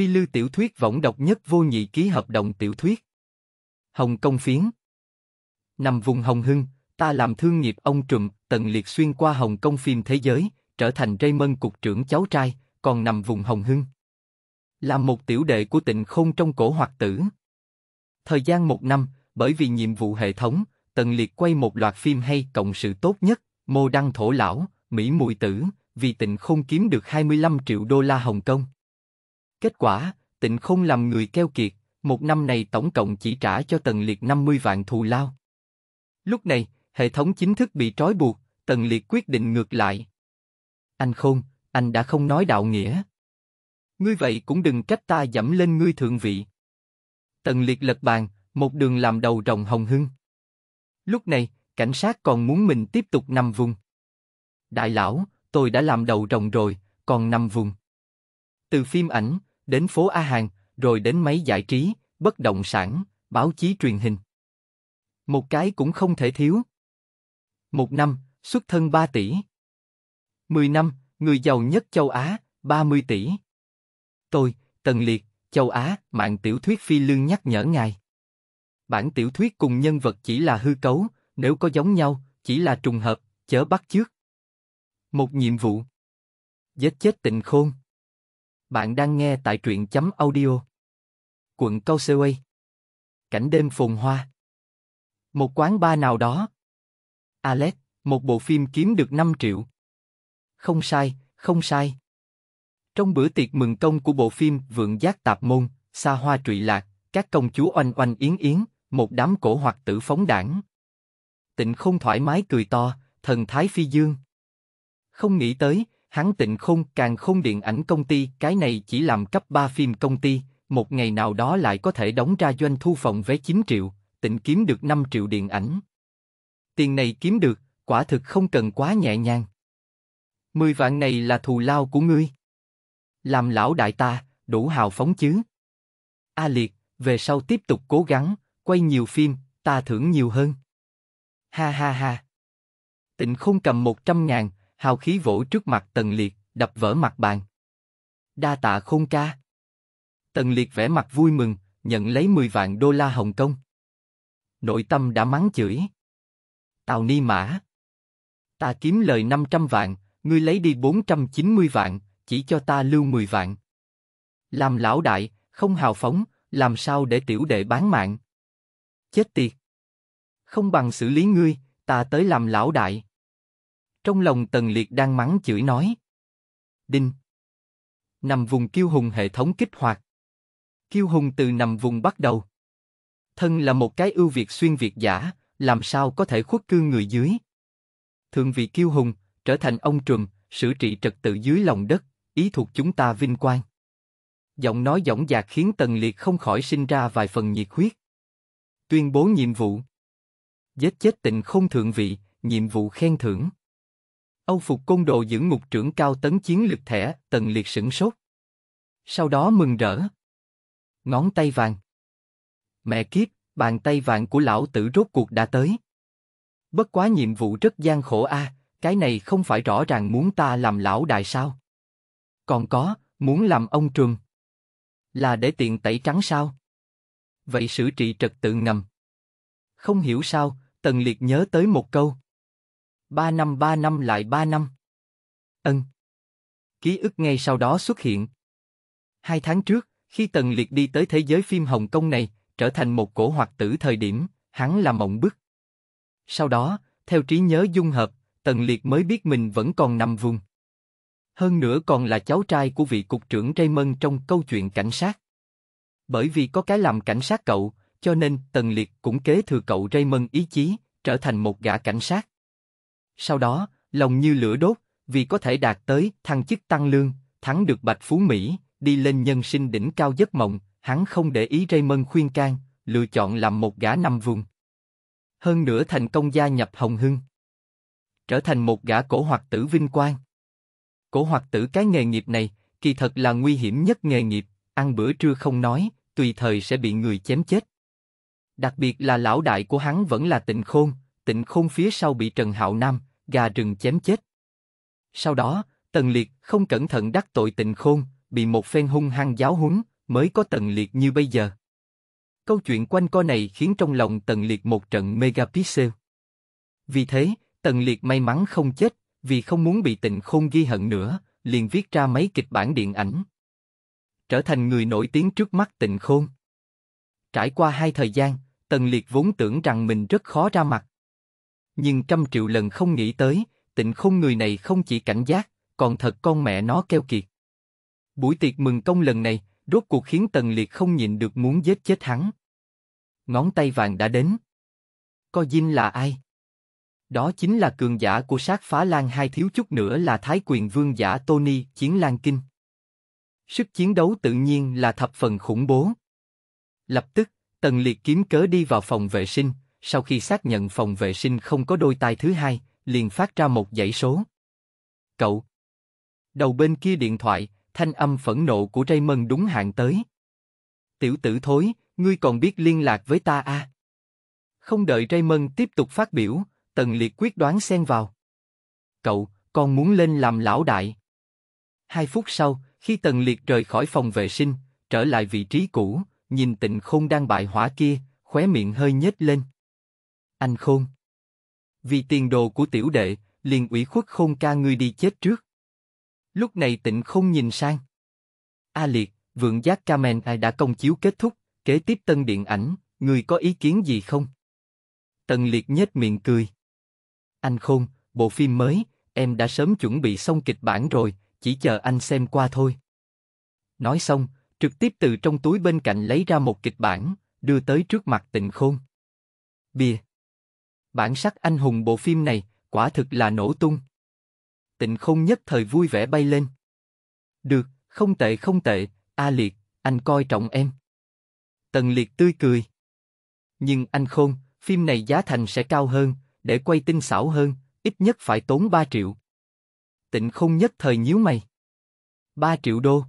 Phi Lưu tiểu thuyết võng độc nhất vô nhị ký hợp đồng tiểu thuyết. Hồng Công phiến. Nằm vùng Hồng Hưng, ta làm thương nghiệp ông trùm, tận liệt xuyên qua Hồng Công phim thế giới, trở thành Raymond cục trưởng cháu trai, còn nằm vùng Hồng Hưng. Làm một tiểu đệ của tịnh khôn trong cổ hoạt tử. Thời gian một năm, bởi vì nhiệm vụ hệ thống, tần liệt quay một loạt phim hay cộng sự tốt nhất, mô đăng thổ lão, Mỹ mùi tử, vì tịnh không kiếm được 25 triệu đô la Hồng Kông. Kết quả, tịnh không làm người keo kiệt, một năm này tổng cộng chỉ trả cho Tần Liệt 50 vạn thù lao. Lúc này, hệ thống chính thức bị trói buộc, Tần Liệt quyết định ngược lại. Anh Khôn, anh đã không nói đạo nghĩa. Ngươi vậy cũng đừng trách ta dẫm lên ngươi thượng vị. Tần Liệt lật bàn, một đường làm đầu rồng hồng hưng. Lúc này, cảnh sát còn muốn mình tiếp tục nằm vùng. Đại lão, tôi đã làm đầu rồng rồi, còn nằm vùng. Từ phim ảnh, đến phố A Hàng, rồi đến máy giải trí, bất động sản, báo chí truyền hình. Một cái cũng không thể thiếu. Một năm, xuất thân 3 tỷ. Mười năm, người giàu nhất châu Á, 30 tỷ. Tôi, Tần Liệt, châu Á, mạng tiểu thuyết phi lương nhắc nhở ngài. Bản tiểu thuyết cùng nhân vật chỉ là hư cấu, nếu có giống nhau, chỉ là trùng hợp, chớ bắt chước. Một nhiệm vụ. Giết chết tịnh khôn. Bạn đang nghe tại truyện chấm audio. Quận Câu sê Seway. Cảnh đêm phồn hoa. Một quán bar nào đó. Alex, một bộ phim kiếm được 5 triệu. Không sai, không sai. Trong bữa tiệc mừng công của bộ phim Vượng Giác Tạp Môn, Xa Hoa Trụy Lạc, các công chúa oanh oanh yến yến, một đám cổ hoặc tử phóng đảng. Tịnh không thoải mái cười to, thần thái phi dương. Không nghĩ tới, hắn tịnh không càng không điện ảnh công ty, cái này chỉ làm cấp 3 phim công ty, một ngày nào đó lại có thể đóng ra doanh thu phòng vé 9 triệu, tịnh kiếm được 5 triệu điện ảnh. Tiền này kiếm được, quả thực không cần quá nhẹ nhàng. Mười vạn này là thù lao của ngươi. Làm lão đại ta, đủ hào phóng chứ. A Liệt, về sau tiếp tục cố gắng, quay nhiều phim, ta thưởng nhiều hơn. Ha ha ha. Tịnh không cầm 100 ngàn, hào khí vỗ trước mặt tần liệt, đập vỡ mặt bàn. Đa tạ khôn ca. Tần liệt vẻ mặt vui mừng, nhận lấy 10 vạn đô la Hồng Kông. Nội tâm đã mắng chửi. Tào ni mã. Ta kiếm lời 500 vạn, ngươi lấy đi 490 vạn, chỉ cho ta lưu 10 vạn. Làm lão đại, không hào phóng, làm sao để tiểu đệ bán mạng? Chết tiệt! Không bằng xử lý ngươi, ta tới làm lão đại. Trong lòng Tần Liệt đang mắng chửi nói. Đinh. Nằm vùng kiêu hùng hệ thống kích hoạt. Kiêu hùng từ nằm vùng bắt đầu. Thân là một cái ưu việt xuyên việt giả, làm sao có thể khuất cư người dưới. Thượng vị kiêu hùng, trở thành ông trùm, xử trị trật tự dưới lòng đất, ý thuộc chúng ta vinh quang. Giọng nói dõng dạc khiến Tần Liệt không khỏi sinh ra vài phần nhiệt huyết. Tuyên bố nhiệm vụ. Giết chết tịnh không thượng vị, nhiệm vụ khen thưởng. Âu phục côn đồ giữ ngục trưởng cao tấn chiến lực thẻ, tần liệt sửng sốt. Sau đó mừng rỡ. Ngón tay vàng. Mẹ kiếp, bàn tay vàng của lão tử rốt cuộc đã tới. Bất quá nhiệm vụ rất gian khổ a, à, cái này không phải rõ ràng muốn ta làm lão đại sao? Còn có, muốn làm ông trường. Là để tiện tẩy trắng sao? Vậy xử trị trật tự ngầm. Không hiểu sao, Tần Liệt nhớ tới một câu. Ba năm ba năm lại ba năm. Ân. Ký ức ngay sau đó xuất hiện. Hai tháng trước, khi Tần Liệt đi tới thế giới phim Hồng Kông này, trở thành một cổ hoạt tử thời điểm, hắn là mộng bức. Sau đó, theo trí nhớ dung hợp, Tần Liệt mới biết mình vẫn còn nằm vùng. Hơn nữa còn là cháu trai của vị cục trưởng Raymond trong câu chuyện cảnh sát. Bởi vì có cái làm cảnh sát cậu, cho nên Tần Liệt cũng kế thừa cậu Raymond ý chí, trở thành một gã cảnh sát. Sau đó, lòng như lửa đốt, vì có thể đạt tới thăng chức tăng lương, thắng được bạch phú Mỹ, đi lên nhân sinh đỉnh cao giấc mộng, hắn không để ý Raymond khuyên can, lựa chọn làm một gã nằm vùng. Hơn nữa thành công gia nhập Hồng Hưng. Trở thành một gã cổ hoặc tử vinh quang. Cổ hoặc tử cái nghề nghiệp này, kỳ thật là nguy hiểm nhất nghề nghiệp, ăn bữa trưa không nói, tùy thời sẽ bị người chém chết. Đặc biệt là lão đại của hắn vẫn là tịnh khôn, tịnh khôn phía sau bị Trần Hạo Nam, gà rừng chém chết. Sau đó, Tần Liệt không cẩn thận đắc tội Tịnh Khôn, bị một phen hung hăng giáo huấn, mới có Tần Liệt như bây giờ. Câu chuyện quanh co này khiến trong lòng Tần Liệt một trận megapixel. Vì thế, Tần Liệt may mắn không chết, vì không muốn bị Tịnh Khôn ghi hận nữa, liền viết ra mấy kịch bản điện ảnh. Trở thành người nổi tiếng trước mắt Tịnh Khôn. Trải qua hai thời gian, Tần Liệt vốn tưởng rằng mình rất khó ra mặt, nhưng trăm triệu lần không nghĩ tới, tịnh không người này không chỉ cảnh giác, còn thật con mẹ nó keo kiệt. Buổi tiệc mừng công lần này, rốt cuộc khiến Tần Liệt không nhịn được muốn giết chết hắn. Ngón tay vàng đã đến. Co Dinh là ai? Đó chính là cường giả của sát phá lan hai thiếu chút nữa là Thái quyền vương giả Tony Chiến Lan Kinh. Sức chiến đấu tự nhiên là thập phần khủng bố. Lập tức, Tần Liệt kiếm cớ đi vào phòng vệ sinh, sau khi xác nhận phòng vệ sinh không có đôi tai thứ hai, liền phát ra một dãy số. Cậu! Đầu bên kia điện thoại, thanh âm phẫn nộ của Raymond đúng hạn tới. Tiểu tử thối, ngươi còn biết liên lạc với ta à? Không đợi Raymond tiếp tục phát biểu, Tần Liệt quyết đoán xen vào. Cậu, con muốn lên làm lão đại. Hai phút sau, khi Tần Liệt rời khỏi phòng vệ sinh, trở lại vị trí cũ, nhìn tịnh không đang bại hỏa kia, khóe miệng hơi nhếch lên anh khôn. Vì tiền đồ của tiểu đệ, liền ủy khuất khôn ca ngươi đi chết trước. Lúc này tịnh không nhìn sang. A liệt, vượng giác Kamen ai đã công chiếu kết thúc, kế tiếp tân điện ảnh, người có ý kiến gì không? Tần liệt nhếch miệng cười. Anh khôn, bộ phim mới, em đã sớm chuẩn bị xong kịch bản rồi, chỉ chờ anh xem qua thôi. Nói xong, trực tiếp từ trong túi bên cạnh lấy ra một kịch bản, đưa tới trước mặt tịnh khôn. Bìa. Bản sắc anh hùng bộ phim này, quả thực là nổ tung. Tịnh không nhất thời vui vẻ bay lên. Được, không tệ không tệ, A Liệt, anh coi trọng em. Tần Liệt tươi cười. Nhưng anh khôn, phim này giá thành sẽ cao hơn, để quay tinh xảo hơn, ít nhất phải tốn 3 triệu. Tịnh không nhất thời nhíu mày. 3 triệu đô.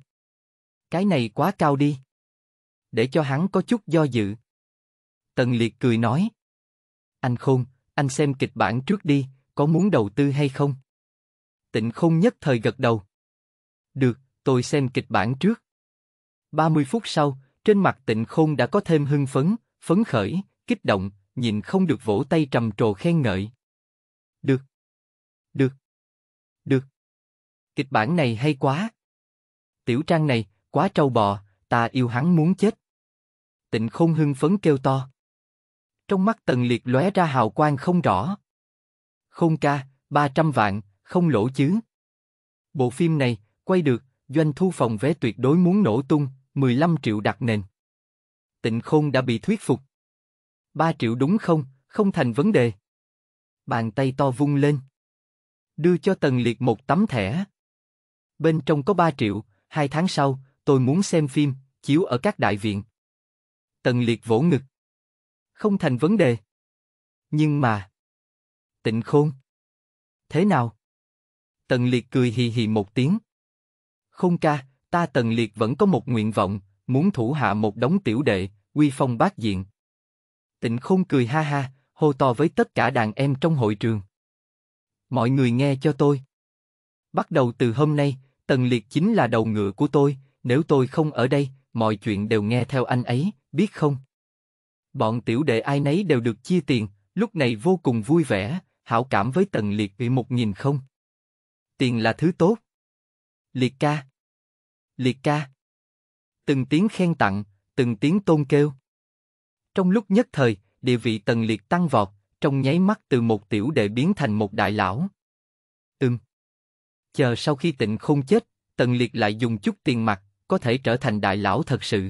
Cái này quá cao đi. Để cho hắn có chút do dự. Tần Liệt cười nói. Anh khôn, anh xem kịch bản trước đi, có muốn đầu tư hay không? Tịnh không nhất thời gật đầu. Được, tôi xem kịch bản trước. 30 phút sau, trên mặt tịnh khôn đã có thêm hưng phấn, phấn khởi, kích động, nhìn không được vỗ tay trầm trồ khen ngợi. Được. Được. Được. Kịch bản này hay quá. Tiểu trang này, quá trâu bò, ta yêu hắn muốn chết. Tịnh Khôn hưng phấn kêu to. Trong mắt Tần Liệt lóe ra hào quang không rõ. Không ca, 300 vạn, không lỗ chứ. Bộ phim này, quay được, doanh thu phòng vé tuyệt đối muốn nổ tung, 15 triệu đặt nền. Tịnh Khôn đã bị thuyết phục. 3 triệu đúng không, không thành vấn đề. Bàn tay to vung lên. Đưa cho Tần Liệt một tấm thẻ. Bên trong có 3 triệu, hai tháng sau, tôi muốn xem phim, chiếu ở các đại viện. Tần Liệt vỗ ngực không thành vấn đề. Nhưng mà... Tịnh khôn. Thế nào? Tần liệt cười hì hì một tiếng. Không ca, ta tần liệt vẫn có một nguyện vọng, muốn thủ hạ một đống tiểu đệ, quy phong bát diện. Tịnh khôn cười ha ha, hô to với tất cả đàn em trong hội trường. Mọi người nghe cho tôi. Bắt đầu từ hôm nay, Tần Liệt chính là đầu ngựa của tôi, nếu tôi không ở đây, mọi chuyện đều nghe theo anh ấy, biết không? Bọn tiểu đệ ai nấy đều được chia tiền, lúc này vô cùng vui vẻ, hảo cảm với tần liệt bị một nghìn không. Tiền là thứ tốt. Liệt ca. Liệt ca. Từng tiếng khen tặng, từng tiếng tôn kêu. Trong lúc nhất thời, địa vị tần liệt tăng vọt, trong nháy mắt từ một tiểu đệ biến thành một đại lão. Ừm. Chờ sau khi tịnh không chết, tần liệt lại dùng chút tiền mặt, có thể trở thành đại lão thật sự.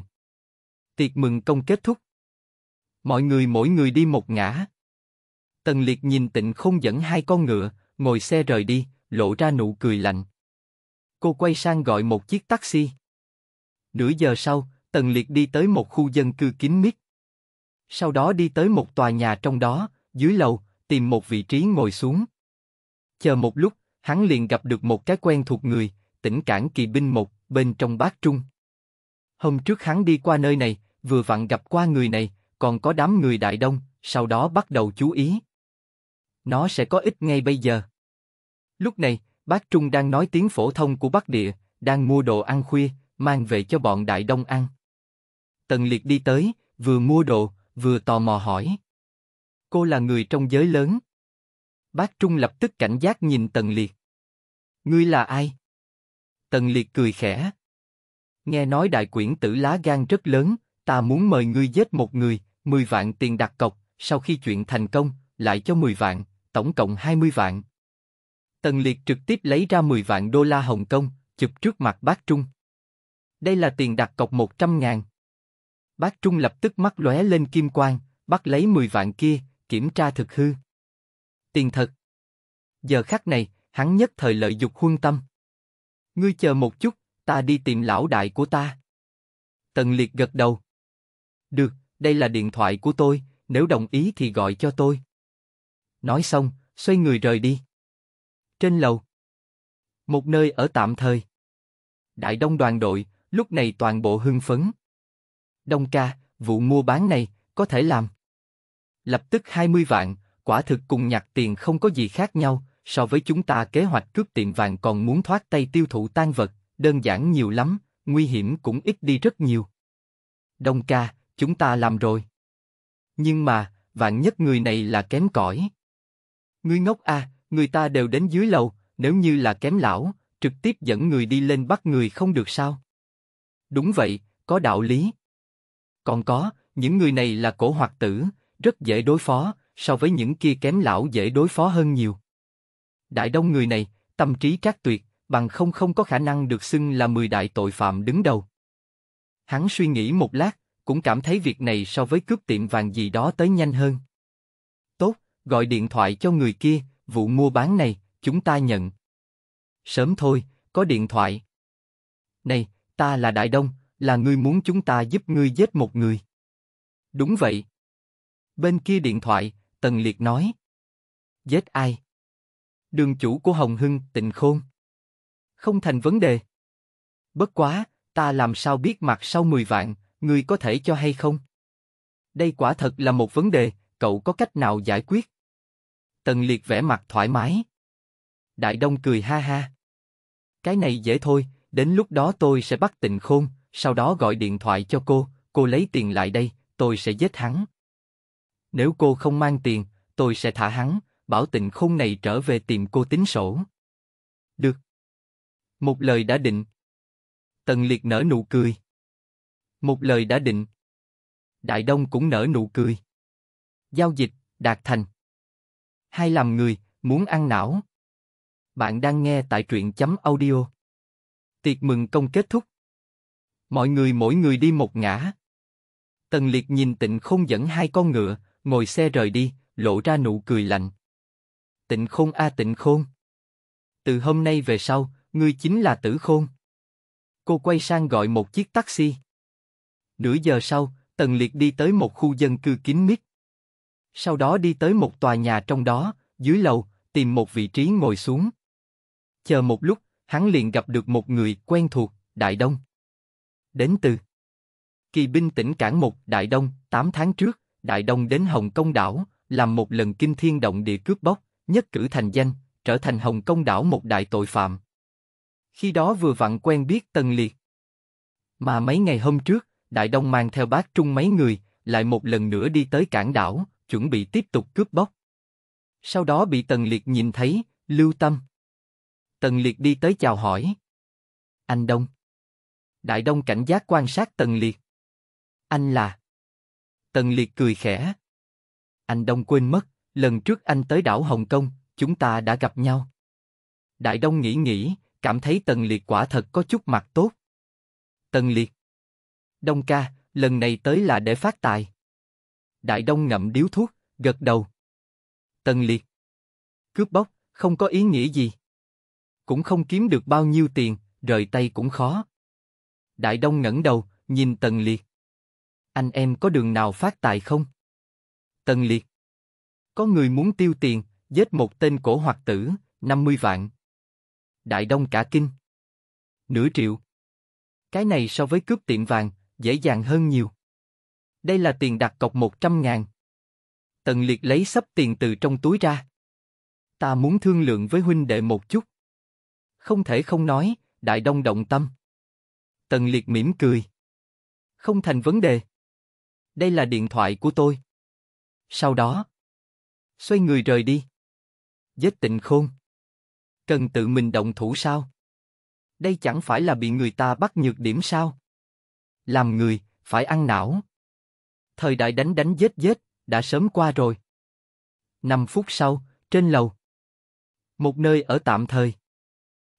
Tiệc mừng công kết thúc. Mọi người mỗi người đi một ngã. Tần liệt nhìn tịnh không dẫn hai con ngựa, ngồi xe rời đi, lộ ra nụ cười lạnh. Cô quay sang gọi một chiếc taxi. Nửa giờ sau, Tần Liệt đi tới một khu dân cư kín mít. Sau đó đi tới một tòa nhà trong đó, dưới lầu, tìm một vị trí ngồi xuống. Chờ một lúc, hắn liền gặp được một cái quen thuộc người, tỉnh cảng kỳ binh một, bên trong bát trung. Hôm trước hắn đi qua nơi này, vừa vặn gặp qua người này, còn có đám người đại đông, sau đó bắt đầu chú ý. Nó sẽ có ít ngay bây giờ. Lúc này, bác Trung đang nói tiếng phổ thông của Bắc Địa, đang mua đồ ăn khuya, mang về cho bọn đại đông ăn. Tần Liệt đi tới, vừa mua đồ, vừa tò mò hỏi. Cô là người trong giới lớn. Bác Trung lập tức cảnh giác nhìn Tần Liệt. Ngươi là ai? Tần Liệt cười khẽ. Nghe nói đại quyển tử lá gan rất lớn, ta muốn mời ngươi giết một người, 10 vạn tiền đặt cọc, sau khi chuyện thành công, lại cho 10 vạn, tổng cộng 20 vạn. Tần Liệt trực tiếp lấy ra 10 vạn đô la Hồng Kông, chụp trước mặt bác Trung. Đây là tiền đặt cọc 100 ngàn. Bác Trung lập tức mắt lóe lên kim quang, bắt lấy 10 vạn kia, kiểm tra thực hư. Tiền thật. Giờ khắc này, hắn nhất thời lợi dục huân tâm. Ngươi chờ một chút, ta đi tìm lão đại của ta. Tần Liệt gật đầu. Được, đây là điện thoại của tôi, nếu đồng ý thì gọi cho tôi. Nói xong, xoay người rời đi. Trên lầu. Một nơi ở tạm thời. Đại đông đoàn đội, lúc này toàn bộ hưng phấn. Đông ca, vụ mua bán này, có thể làm. Lập tức 20 vạn, quả thực cùng nhặt tiền không có gì khác nhau, so với chúng ta kế hoạch cướp tiệm vàng còn muốn thoát tay tiêu thụ tan vật, đơn giản nhiều lắm, nguy hiểm cũng ít đi rất nhiều. Đông ca, chúng ta làm rồi. Nhưng mà, vạn nhất người này là kém cỏi. Ngươi ngốc a, à, người ta đều đến dưới lầu, nếu như là kém lão, trực tiếp dẫn người đi lên bắt người không được sao? Đúng vậy, có đạo lý. Còn có, những người này là cổ hoặc tử, rất dễ đối phó, so với những kia kém lão dễ đối phó hơn nhiều. Đại đông người này, tâm trí trác tuyệt, bằng không không có khả năng được xưng là mười đại tội phạm đứng đầu. Hắn suy nghĩ một lát, cũng cảm thấy việc này so với cướp tiệm vàng gì đó tới nhanh hơn. Tốt, gọi điện thoại cho người kia, vụ mua bán này, chúng ta nhận. Sớm thôi, có điện thoại. Này, ta là Đại Đông, là ngươi muốn chúng ta giúp ngươi giết một người. Đúng vậy. Bên kia điện thoại, Tần Liệt nói. Giết ai? Đường chủ của Hồng Hưng, tịnh khôn. Không thành vấn đề. Bất quá, ta làm sao biết mặt sau 10 vạn, ngươi có thể cho hay không? Đây quả thật là một vấn đề, cậu có cách nào giải quyết? Tần Liệt vẽ mặt thoải mái. Đại Đông cười ha ha. Cái này dễ thôi, đến lúc đó tôi sẽ bắt tịnh khôn, sau đó gọi điện thoại cho cô, cô lấy tiền lại đây, tôi sẽ giết hắn. Nếu cô không mang tiền, tôi sẽ thả hắn, bảo tịnh khôn này trở về tìm cô tính sổ. Được. Một lời đã định. Tần Liệt nở nụ cười. Một lời đã định. Đại Đông cũng nở nụ cười. Giao dịch, đạt thành. Hai làm người, muốn ăn não. Bạn đang nghe tại truyện chấm audio. Tiệc mừng công kết thúc. Mọi người mỗi người đi một ngã. Tần Liệt nhìn Tịnh Không dẫn hai con ngựa, ngồi xe rời đi, lộ ra nụ cười lạnh. Tịnh Khôn a Tịnh Khôn. Từ hôm nay về sau, ngươi chính là Tử Khôn. Cô quay sang gọi một chiếc taxi. Nửa giờ sau, Tần Liệt đi tới một khu dân cư kín mít. Sau đó đi tới một tòa nhà trong đó, dưới lầu, tìm một vị trí ngồi xuống. Chờ một lúc, hắn liền gặp được một người quen thuộc, Đại Đông. Đến từ Kỳ binh tỉnh cảng một Đại Đông, 8 tháng trước, Đại Đông đến Hồng Kông đảo, làm một lần kinh thiên động địa cướp bóc, nhất cử thành danh, trở thành Hồng Kông đảo một đại tội phạm. Khi đó vừa vặn quen biết Tần Liệt. Mà mấy ngày hôm trước, Đại Đông mang theo bác Trung mấy người, lại một lần nữa đi tới cảng đảo, chuẩn bị tiếp tục cướp bóc. Sau đó bị Tần Liệt nhìn thấy, lưu tâm. Tần Liệt đi tới chào hỏi. Anh Đông. Đại Đông cảnh giác quan sát Tần Liệt. Anh là... Tần Liệt cười khẽ. Anh Đông quên mất, lần trước anh tới đảo Hồng Kông, chúng ta đã gặp nhau. Đại Đông nghĩ nghĩ, cảm thấy Tần Liệt quả thật có chút mặt tốt. Tần Liệt. Đông ca, lần này tới là để phát tài. Đại Đông ngậm điếu thuốc, gật đầu. Tần Liệt. Cướp bóc, không có ý nghĩa gì. Cũng không kiếm được bao nhiêu tiền, rời tay cũng khó. Đại Đông ngẩng đầu, nhìn Tần Liệt. Anh em có đường nào phát tài không? Tần Liệt. Có người muốn tiêu tiền, giết một tên cổ hoặc tử, 50 vạn. Đại Đông cả kinh. Nửa triệu. Cái này so với cướp tiệm vàng, dễ dàng hơn nhiều. Đây là tiền đặt cọc 100 ngàn. Tần Liệt lấy sắp tiền từ trong túi ra. Ta muốn thương lượng với huynh đệ một chút. Không thể không nói, Đại Đông động tâm. Tần Liệt mỉm cười. Không thành vấn đề. Đây là điện thoại của tôi. Sau đó, xoay người rời đi. Giết tịnh khôn. Cần tự mình động thủ sao? Đây chẳng phải là bị người ta bắt nhược điểm sao? làm người, phải ăn não. Thời đại đánh đánh giết giết, đã sớm qua rồi. Năm phút sau, trên lầu. Một nơi ở tạm thời.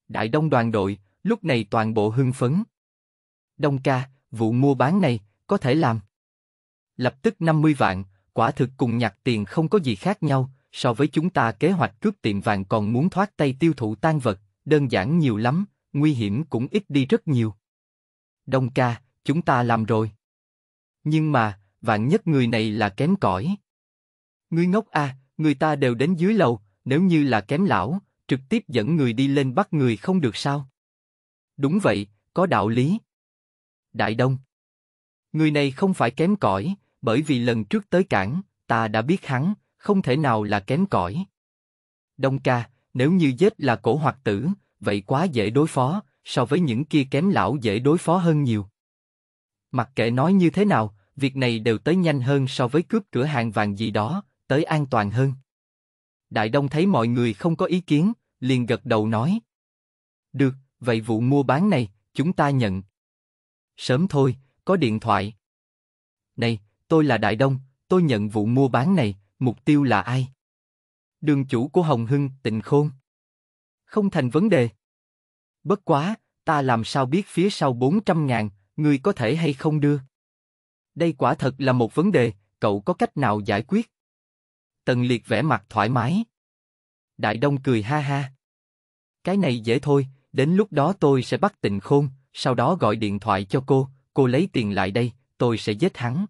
Đại đông đoàn đội, lúc này toàn bộ hưng phấn. Đông ca, vụ mua bán này, có thể làm. Lập tức 50 vạn, quả thực cùng nhặt tiền không có gì khác nhau, so với chúng ta kế hoạch cướp tiệm vàng còn muốn thoát tay tiêu thụ tan vật, đơn giản nhiều lắm, nguy hiểm cũng ít đi rất nhiều. Đông ca, chúng ta làm rồi. Nhưng mà, vạn nhất người này là kém cỏi. Ngươi ngốc à, người ta đều đến dưới lầu, nếu như là kém lão, trực tiếp dẫn người đi lên bắt người không được sao? Đúng vậy, có đạo lý. Đại Đông Người này không phải kém cỏi, bởi vì lần trước tới cảng, ta đã biết hắn, không thể nào là kém cỏi. Đông ca, nếu như giết là cổ hoặc tử, vậy quá dễ đối phó, so với những kia kém lão dễ đối phó hơn nhiều. Mặc kệ nói như thế nào, việc này đều tới nhanh hơn so với cướp cửa hàng vàng gì đó, tới an toàn hơn. Đại Đông thấy mọi người không có ý kiến, liền gật đầu nói. Được, vậy vụ mua bán này, chúng ta nhận. Sớm thôi, có điện thoại. Này, tôi là Đại Đông, tôi nhận vụ mua bán này, mục tiêu là ai? Đường chủ của Hồng Hưng, tịnh khôn. Không thành vấn đề. Bất quá, ta làm sao biết phía sau 400 ngàn, người có thể hay không đưa? Đây quả thật là một vấn đề, cậu có cách nào giải quyết? Tần Liệt vẽ mặt thoải mái. Đại Đông cười ha ha. Cái này dễ thôi, đến lúc đó tôi sẽ bắt Tịnh Khôn, sau đó gọi điện thoại cho cô, cô lấy tiền lại đây, tôi sẽ giết hắn.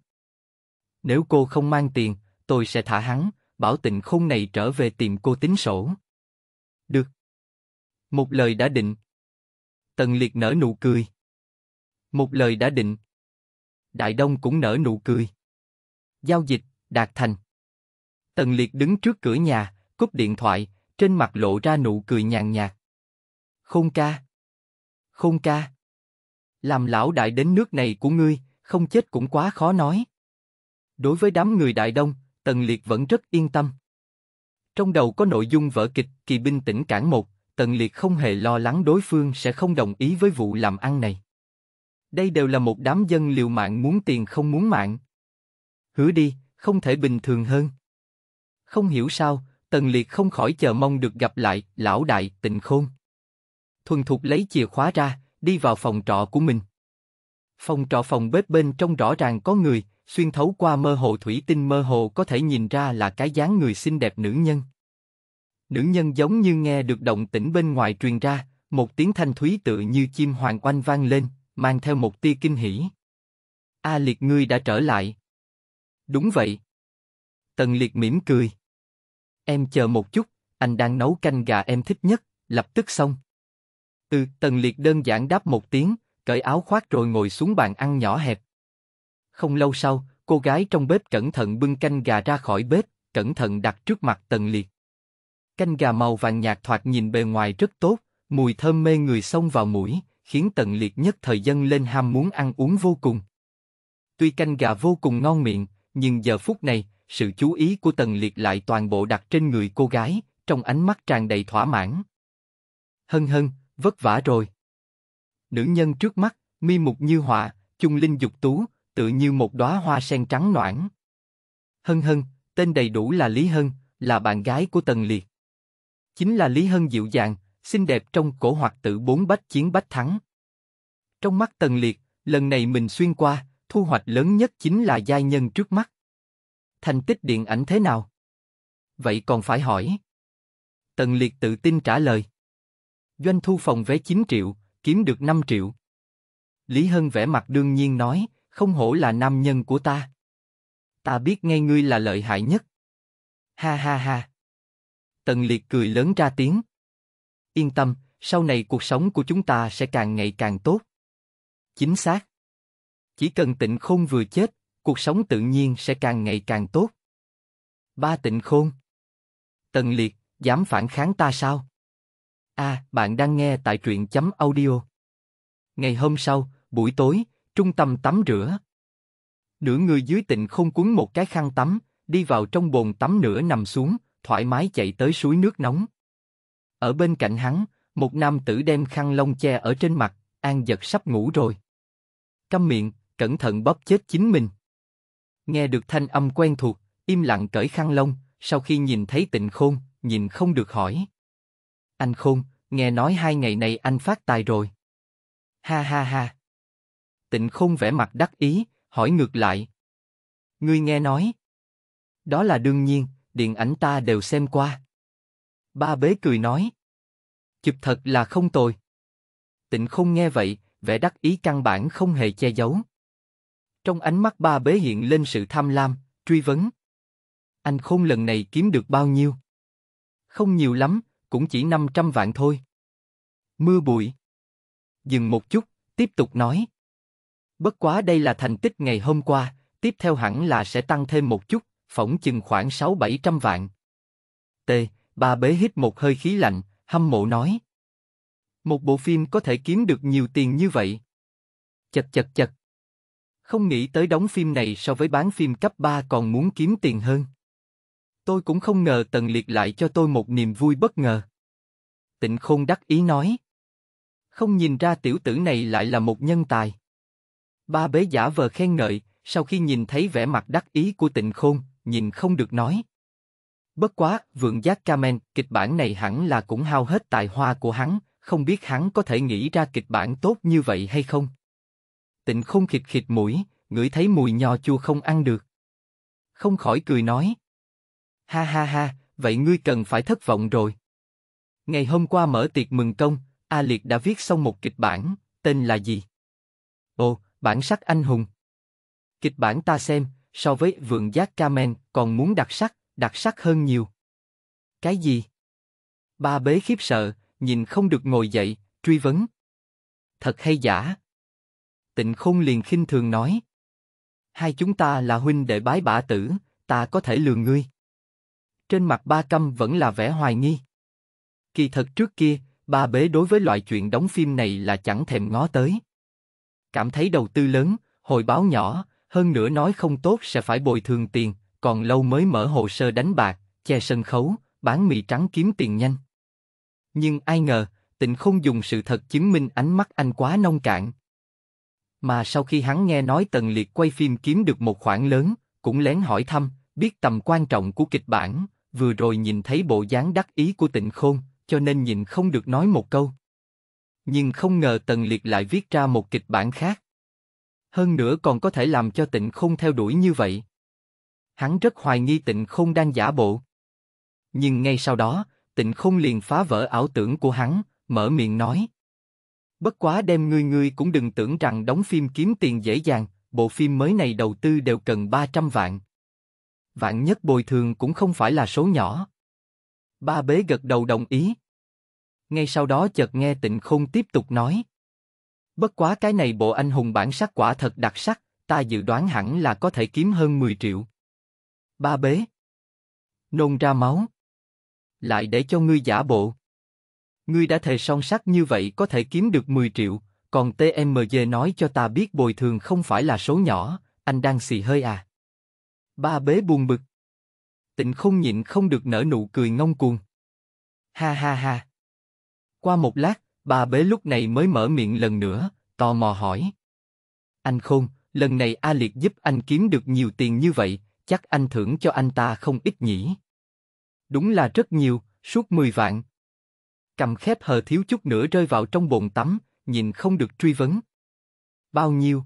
Nếu cô không mang tiền, tôi sẽ thả hắn, bảo Tịnh Khôn này trở về tìm cô tính sổ. Được. Một lời đã định. Tần Liệt nở nụ cười. Một lời đã định. Đại Đông cũng nở nụ cười. Giao dịch, đạt thành. Tần Liệt đứng trước cửa nhà, cúp điện thoại, trên mặt lộ ra nụ cười nhàn nhạt. Khôn ca. Khôn ca. Làm lão đại đến nước này của ngươi, không chết cũng quá khó nói. Đối với đám người Đại Đông, Tần Liệt vẫn rất yên tâm. Trong đầu có nội dung vở kịch kỳ binh tỉnh cản một, Tần Liệt không hề lo lắng đối phương sẽ không đồng ý với vụ làm ăn này. Đây đều là một đám dân liều mạng muốn tiền không muốn mạng. Hứa đi, không thể bình thường hơn. Không hiểu sao, Tần Liệt không khỏi chờ mong được gặp lại lão đại tịnh khôn. Thuần thục lấy chìa khóa ra, đi vào phòng trọ của mình. Phòng trọ phòng bếp bên trong rõ ràng có người, xuyên thấu qua mơ hồ thủy tinh mơ hồ có thể nhìn ra là cái dáng người xinh đẹp nữ nhân. Nữ nhân giống như nghe được động tĩnh bên ngoài truyền ra, một tiếng thanh thúy tự như chim hoàng oanh vang lên, mang theo một tia kinh hỉ. A Liệt ngươi đã trở lại. Đúng vậy. Tần Liệt mỉm cười. Em chờ một chút, anh đang nấu canh gà em thích nhất, lập tức xong. Ừ, Tần Liệt đơn giản đáp một tiếng, cởi áo khoác rồi ngồi xuống bàn ăn nhỏ hẹp. Không lâu sau, cô gái trong bếp cẩn thận bưng canh gà ra khỏi bếp, cẩn thận đặt trước mặt Tần Liệt. Canh gà màu vàng nhạt thoạt nhìn bề ngoài rất tốt, mùi thơm mê người xông vào mũi, khiến tần liệt nhất thời dân lên ham muốn ăn uống vô cùng. Tuy canh gà vô cùng ngon miệng, nhưng giờ phút này, sự chú ý của tần liệt lại toàn bộ đặt trên người cô gái, trong ánh mắt tràn đầy thỏa mãn. Hân hân, vất vả rồi. Nữ nhân trước mắt, mi mục như họa, chung linh dục tú, tự như một đóa hoa sen trắng noãn. Hân hân, tên đầy đủ là Lý Hân, là bạn gái của Tần Liệt. Chính là Lý Hân dịu dàng, xinh đẹp trong cổ hoặc tự bốn bách chiến bách thắng. Trong mắt Tần Liệt, lần này mình xuyên qua, thu hoạch lớn nhất chính là giai nhân trước mắt. Thành tích điện ảnh thế nào? Vậy còn phải hỏi. Tần Liệt tự tin trả lời. Doanh thu phòng vé 9 triệu, kiếm được 5 triệu. Lý Hân vẻ mặt đương nhiên nói, không hổ là nam nhân của ta. Ta biết ngay ngươi là lợi hại nhất. Ha ha ha. Tần Liệt cười lớn ra tiếng yên tâm, sau này cuộc sống của chúng ta sẽ càng ngày càng tốt. Chính xác. Chỉ cần tịnh khôn vừa chết, cuộc sống tự nhiên sẽ càng ngày càng tốt. Ba tịnh khôn. Tần liệt, dám phản kháng ta sao? A, à, bạn đang nghe tại truyện chấm audio. Ngày hôm sau, buổi tối, trung tâm tắm rửa. Nửa người dưới tịnh không cuốn một cái khăn tắm, đi vào trong bồn tắm nửa nằm xuống, thoải mái chạy tới suối nước nóng. Ở bên cạnh hắn, một nam tử đem khăn lông che ở trên mặt, an giật sắp ngủ rồi. Câm miệng, cẩn thận bóp chết chính mình. Nghe được thanh âm quen thuộc, im lặng cởi khăn lông, sau khi nhìn thấy tịnh khôn, nhìn không được hỏi. Anh khôn, nghe nói hai ngày này anh phát tài rồi. Ha ha ha. Tịnh khôn vẻ mặt đắc ý, hỏi ngược lại. Ngươi nghe nói. Đó là đương nhiên, điện ảnh ta đều xem qua. Ba bế cười nói. Chụp thật là không tồi. Tịnh không nghe vậy, vẻ đắc ý căn bản không hề che giấu. Trong ánh mắt ba bế hiện lên sự tham lam, truy vấn. Anh khôn lần này kiếm được bao nhiêu? Không nhiều lắm, cũng chỉ 500 vạn thôi. Mưa bụi. Dừng một chút, tiếp tục nói. Bất quá đây là thành tích ngày hôm qua, tiếp theo hẳn là sẽ tăng thêm một chút, phỏng chừng khoảng 6-700 vạn. T, Bà bế hít một hơi khí lạnh, hâm mộ nói. Một bộ phim có thể kiếm được nhiều tiền như vậy. Chật chật chật. Không nghĩ tới đóng phim này so với bán phim cấp 3 còn muốn kiếm tiền hơn. Tôi cũng không ngờ Tần Liệt lại cho tôi một niềm vui bất ngờ. Tịnh Khôn đắc ý nói. Không nhìn ra tiểu tử này lại là một nhân tài. Ba bế giả vờ khen ngợi, sau khi nhìn thấy vẻ mặt đắc ý của Tịnh Khôn, nhìn không được nói. Bất quá, vượng giác Kamen, kịch bản này hẳn là cũng hao hết tài hoa của hắn, không biết hắn có thể nghĩ ra kịch bản tốt như vậy hay không. Tịnh không khịt khịt mũi, ngửi thấy mùi nho chua không ăn được. Không khỏi cười nói. Ha ha ha, vậy ngươi cần phải thất vọng rồi. Ngày hôm qua mở tiệc mừng công, A Liệt đã viết xong một kịch bản, tên là gì? Ồ, bản sắc anh hùng. Kịch bản ta xem, so với vượng giác Kamen còn muốn đặc sắc đặc sắc hơn nhiều. Cái gì? Ba bế khiếp sợ, nhìn không được ngồi dậy, truy vấn. Thật hay giả? Tịnh Khôn liền khinh thường nói. Hai chúng ta là huynh đệ bái bả tử, ta có thể lừa ngươi. Trên mặt ba căm vẫn là vẻ hoài nghi. Kỳ thật trước kia, ba bế đối với loại chuyện đóng phim này là chẳng thèm ngó tới. Cảm thấy đầu tư lớn, hồi báo nhỏ, hơn nữa nói không tốt sẽ phải bồi thường tiền, còn lâu mới mở hồ sơ đánh bạc, che sân khấu, bán mì trắng kiếm tiền nhanh. Nhưng ai ngờ, Tịnh không dùng sự thật chứng minh ánh mắt anh quá nông cạn. Mà sau khi hắn nghe nói Tần Liệt quay phim kiếm được một khoản lớn, cũng lén hỏi thăm, biết tầm quan trọng của kịch bản, vừa rồi nhìn thấy bộ dáng đắc ý của Tịnh Khôn, cho nên nhìn không được nói một câu. Nhưng không ngờ Tần Liệt lại viết ra một kịch bản khác. Hơn nữa còn có thể làm cho Tịnh Khôn theo đuổi như vậy. Hắn rất hoài nghi tịnh không đang giả bộ. Nhưng ngay sau đó, tịnh không liền phá vỡ ảo tưởng của hắn, mở miệng nói. Bất quá đem ngươi ngươi cũng đừng tưởng rằng đóng phim kiếm tiền dễ dàng, bộ phim mới này đầu tư đều cần 300 vạn. Vạn nhất bồi thường cũng không phải là số nhỏ. Ba bế gật đầu đồng ý. Ngay sau đó chợt nghe tịnh không tiếp tục nói. Bất quá cái này bộ anh hùng bản sắc quả thật đặc sắc, ta dự đoán hẳn là có thể kiếm hơn 10 triệu ba bế. Nôn ra máu. Lại để cho ngươi giả bộ. Ngươi đã thề song sắt như vậy có thể kiếm được 10 triệu, còn TMG nói cho ta biết bồi thường không phải là số nhỏ, anh đang xì hơi à. Ba bế buồn bực. Tịnh không nhịn không được nở nụ cười ngông cuồng. Ha ha ha. Qua một lát, ba bế lúc này mới mở miệng lần nữa, tò mò hỏi. Anh Khôn, lần này A Liệt giúp anh kiếm được nhiều tiền như vậy, chắc anh thưởng cho anh ta không ít nhỉ. Đúng là rất nhiều, suốt 10 vạn. Cầm khép hờ thiếu chút nữa rơi vào trong bồn tắm, nhìn không được truy vấn. Bao nhiêu?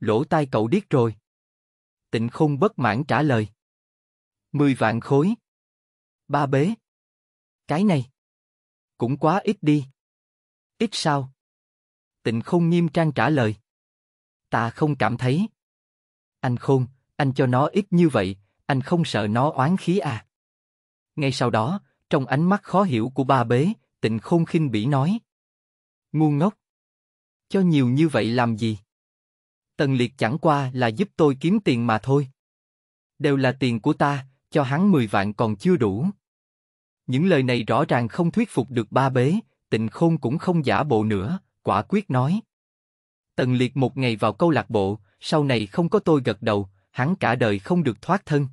Lỗ tai cậu điếc rồi. Tịnh khôn bất mãn trả lời. Mười vạn khối. Ba bế. Cái này. Cũng quá ít đi. Ít sao? Tịnh khôn nghiêm trang trả lời. Ta không cảm thấy. Anh khôn, anh cho nó ít như vậy, anh không sợ nó oán khí à? Ngay sau đó, trong ánh mắt khó hiểu của ba bế, tịnh khôn khinh bỉ nói. Ngu ngốc! Cho nhiều như vậy làm gì? Tần liệt chẳng qua là giúp tôi kiếm tiền mà thôi. Đều là tiền của ta, cho hắn 10 vạn còn chưa đủ. Những lời này rõ ràng không thuyết phục được ba bế, tịnh khôn cũng không giả bộ nữa, quả quyết nói. Tần liệt một ngày vào câu lạc bộ, sau này không có tôi gật đầu, hắn cả đời không được thoát thân.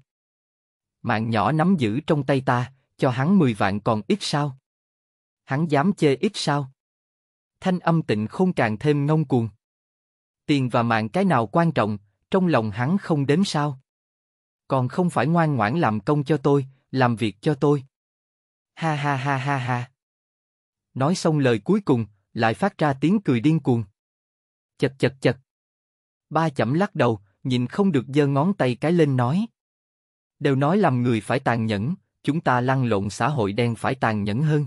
Mạng nhỏ nắm giữ trong tay ta, cho hắn 10 vạn còn ít sao? Hắn dám chê ít sao? Thanh âm tịnh không càng thêm ngông cuồng. Tiền và mạng cái nào quan trọng, trong lòng hắn không đếm sao? Còn không phải ngoan ngoãn làm công cho tôi, làm việc cho tôi. Ha ha ha ha ha. Nói xong lời cuối cùng, lại phát ra tiếng cười điên cuồng. Chật chật chật. Ba chậm lắc đầu, nhìn không được giơ ngón tay cái lên nói. Đều nói làm người phải tàn nhẫn, chúng ta lăn lộn xã hội đen phải tàn nhẫn hơn.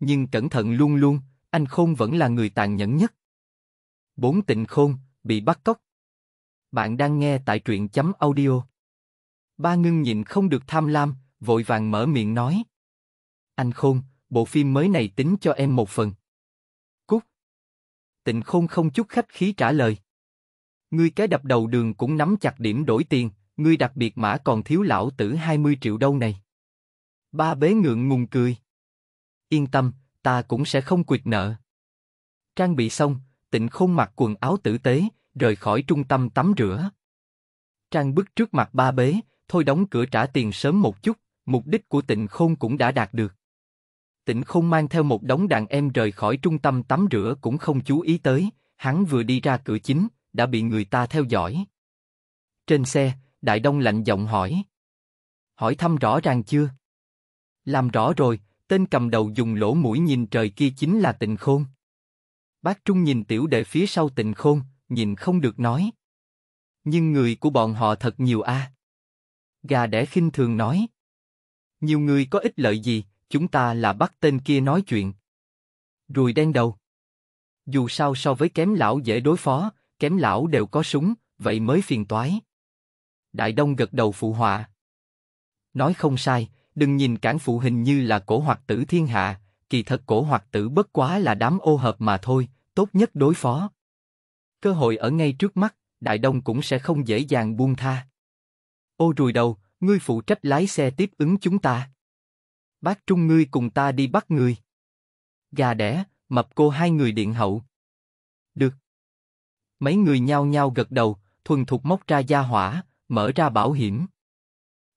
Nhưng cẩn thận luôn luôn, anh Khôn vẫn là người tàn nhẫn nhất. Bốn tịnh Khôn, bị bắt cóc. Bạn đang nghe tại truyện chấm audio. Ba ngưng nhìn không được tham lam, vội vàng mở miệng nói. Anh Khôn, bộ phim mới này tính cho em một phần. Cút. Tịnh Khôn không chút khách khí trả lời. Ngươi cái đập đầu đường cũng nắm chặt điểm đổi tiền, ngươi đặc biệt mã còn thiếu lão tử 20 triệu đâu này. Ba bế ngượng ngùng cười. Yên tâm, ta cũng sẽ không quyệt nợ. Trang bị xong, tịnh không mặc quần áo tử tế, rời khỏi trung tâm tắm rửa. Trang bước trước mặt ba bế, thôi đóng cửa trả tiền sớm một chút, mục đích của tịnh khôn cũng đã đạt được. Tịnh khôn mang theo một đống đàn em rời khỏi trung tâm tắm rửa cũng không chú ý tới, hắn vừa đi ra cửa chính, đã bị người ta theo dõi. Trên xe, Đại Đông lạnh giọng hỏi. Hỏi thăm rõ ràng chưa? Làm rõ rồi, tên cầm đầu dùng lỗ mũi nhìn trời kia chính là tình khôn. Bác Trung nhìn tiểu đệ phía sau tình khôn, nhìn không được nói. Nhưng người của bọn họ thật nhiều a. À. Gà đẻ khinh thường nói. Nhiều người có ích lợi gì, chúng ta là bắt tên kia nói chuyện. Rùi đen đầu. Dù sao so với kém lão dễ đối phó, kém lão đều có súng, vậy mới phiền toái. Đại Đông gật đầu phụ họa. Nói không sai, đừng nhìn cản phụ hình như là cổ hoặc tử thiên hạ, kỳ thật cổ hoặc tử bất quá là đám ô hợp mà thôi, tốt nhất đối phó. Cơ hội ở ngay trước mắt, Đại Đông cũng sẽ không dễ dàng buông tha. Ô rùi đầu, ngươi phụ trách lái xe tiếp ứng chúng ta. Bác Trung ngươi cùng ta đi bắt người. Gà đẻ, mập cô hai người điện hậu. Được. Mấy người nhao nhao gật đầu, thuần thục móc ra gia hỏa, mở ra bảo hiểm.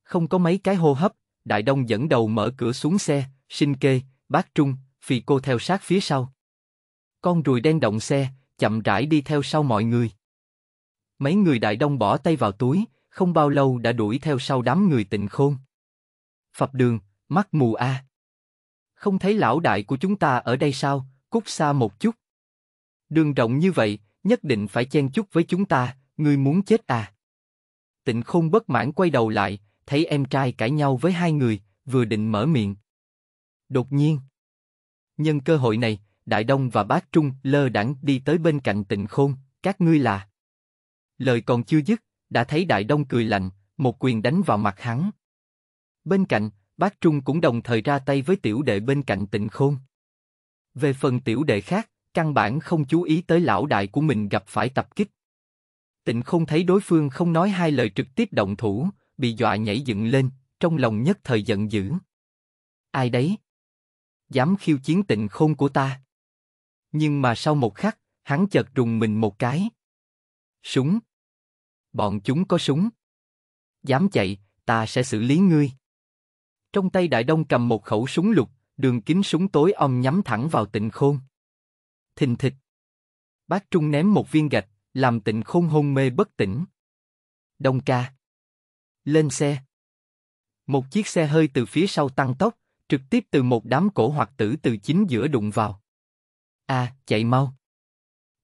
Không có mấy cái hô hấp, Đại Đông dẫn đầu mở cửa xuống xe, sinh kê, bác trung, phì cô theo sát phía sau. Con ruồi đen động xe, chậm rãi đi theo sau mọi người. Mấy người Đại Đông bỏ tay vào túi, không bao lâu đã đuổi theo sau đám người tịnh khôn. Phập đường, mắt mù a. Không thấy lão đại của chúng ta ở đây sao, cút xa một chút. Đường rộng như vậy, nhất định phải chen chút với chúng ta, ngươi muốn chết à? Tịnh Khôn bất mãn quay đầu lại, thấy em trai cãi nhau với hai người, vừa định mở miệng. Đột nhiên, nhân cơ hội này, Đại Đông và Bác Trung lơ đãng đi tới bên cạnh Tịnh Khôn, các ngươi là. Lời còn chưa dứt, đã thấy Đại Đông cười lạnh, một quyền đánh vào mặt hắn. Bên cạnh, Bác Trung cũng đồng thời ra tay với tiểu đệ bên cạnh Tịnh Khôn. Về phần tiểu đệ khác, căn bản không chú ý tới lão đại của mình gặp phải tập kích. Tịnh không thấy đối phương không nói hai lời trực tiếp động thủ, bị dọa nhảy dựng lên, trong lòng nhất thời giận dữ. Ai đấy? Dám khiêu chiến tịnh khôn của ta. Nhưng mà sau một khắc, hắn chợt rùng mình một cái. Súng. Bọn chúng có súng. Dám chạy, ta sẽ xử lý ngươi. Trong tay đại đông cầm một khẩu súng lục, đường kính súng tối ông nhắm thẳng vào tịnh khôn thình thịch. Bác Trung ném một viên gạch, làm tịnh khôn hôn mê bất tỉnh. Đông ca. Lên xe. Một chiếc xe hơi từ phía sau tăng tốc, trực tiếp từ một đám cổ hoặc tử từ chính giữa đụng vào. À, chạy mau.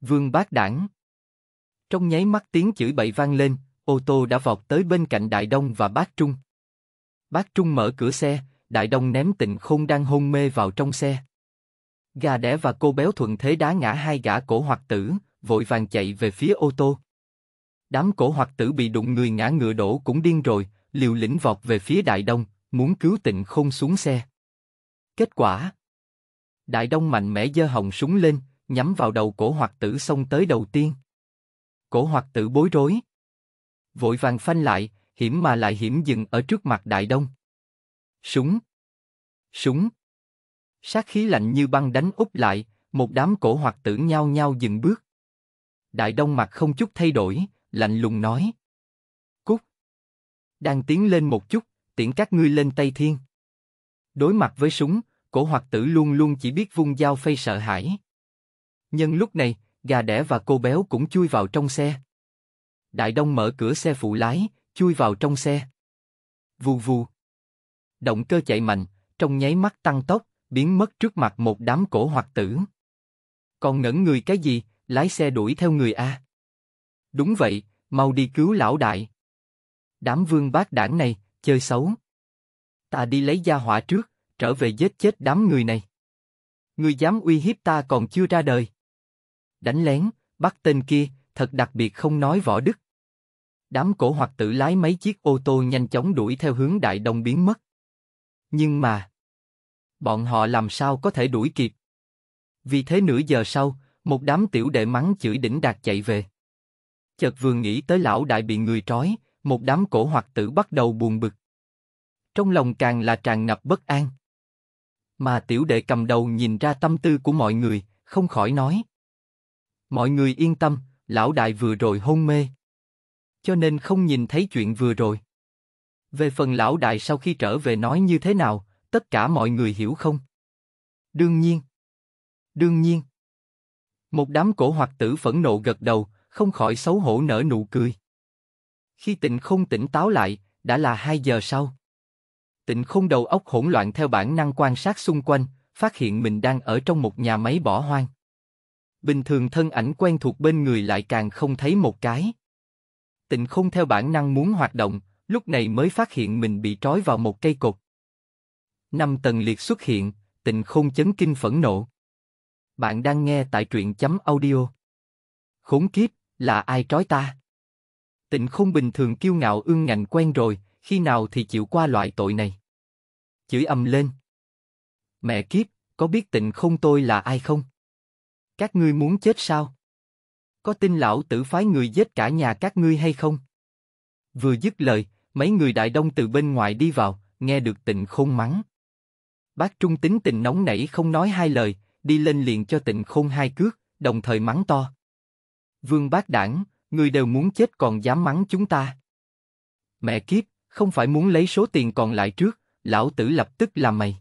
Vương bác đảng. Trong nháy mắt tiếng chửi bậy vang lên, ô tô đã vọt tới bên cạnh Đại Đông và bác Trung. Bác Trung mở cửa xe, Đại Đông ném tịnh khôn đang hôn mê vào trong xe. Gà đẻ và cô béo thuận thế đá ngã hai gã cổ hoặc tử, vội vàng chạy về phía ô tô. Đám cổ hoặc tử bị đụng người ngã ngựa đổ cũng điên rồi, liều lĩnh vọt về phía đại đông, muốn cứu tịnh không xuống xe. Kết quả Đại đông mạnh mẽ giơ hồng súng lên, nhắm vào đầu cổ hoặc tử xông tới đầu tiên. Cổ hoặc tử bối rối. Vội vàng phanh lại, hiểm mà lại hiểm dừng ở trước mặt đại đông. Súng. Súng sát khí lạnh như băng đánh úp lại, một đám cổ hoặc tử nhau nhau dừng bước. Đại Đông mặt không chút thay đổi, lạnh lùng nói. Cút! Đang tiến lên một chút, tiễn các ngươi lên Tây Thiên. Đối mặt với súng, cổ hoặc tử luôn luôn chỉ biết vung dao phay sợ hãi. Nhân lúc này, gà đẻ và cô béo cũng chui vào trong xe. Đại Đông mở cửa xe phụ lái, chui vào trong xe. Vù vù. Động cơ chạy mạnh, trong nháy mắt tăng tốc, biến mất trước mặt một đám cổ hoặc tử. Còn ngẩn người cái gì, lái xe đuổi theo người A. Đúng vậy, mau đi cứu lão đại. Đám vương bác đảng này, chơi xấu. Ta đi lấy gia hỏa trước, trở về giết chết đám người này. Người dám uy hiếp ta còn chưa ra đời. Đánh lén, bắt tên kia, thật đặc biệt không nói võ đức. Đám cổ hoặc tử lái mấy chiếc ô tô nhanh chóng đuổi theo hướng đại đông biến mất. Nhưng mà bọn họ làm sao có thể đuổi kịp. Vì thế nửa giờ sau, một đám tiểu đệ mắng chửi đỉnh đạt chạy về. Chợt vừa nghĩ tới lão đại bị người trói, một đám cổ hoặc tử bắt đầu buồn bực. Trong lòng càng là tràn ngập bất an. Mà tiểu đệ cầm đầu nhìn ra tâm tư của mọi người, không khỏi nói. Mọi người yên tâm, lão đại vừa rồi hôn mê. Cho nên không nhìn thấy chuyện vừa rồi. Về phần lão đại sau khi trở về nói như thế nào, tất cả mọi người hiểu không? Đương nhiên. Đương nhiên. Một đám cổ hoặc tử phẫn nộ gật đầu, không khỏi xấu hổ nở nụ cười. Khi tịnh không tỉnh táo lại, đã là hai giờ sau. Tịnh không đầu óc hỗn loạn theo bản năng quan sát xung quanh, phát hiện mình đang ở trong một nhà máy bỏ hoang. Bình thường thân ảnh quen thuộc bên người lại càng không thấy một cái. Tịnh không theo bản năng muốn hoạt động, lúc này mới phát hiện mình bị trói vào một cây cột. Năm tầng liệt xuất hiện, tịnh khôn chấn kinh phẫn nộ. Bạn đang nghe tại truyện chấm audio. Khốn kiếp, là ai trói ta? tịnh không bình thường kiêu ngạo ương ngạnh quen rồi, khi nào thì chịu qua loại tội này? Chửi âm lên. Mẹ kiếp, có biết tịnh không tôi là ai không? Các ngươi muốn chết sao? Có tin lão tử phái người giết cả nhà các ngươi hay không? Vừa dứt lời, mấy người đại đông từ bên ngoài đi vào, nghe được tịnh không mắng. Bác Trung tính tình nóng nảy không nói hai lời, đi lên liền cho tịnh khôn hai cước, đồng thời mắng to. Vương bác đảng, người đều muốn chết còn dám mắng chúng ta. Mẹ kiếp, không phải muốn lấy số tiền còn lại trước, lão tử lập tức làm mày.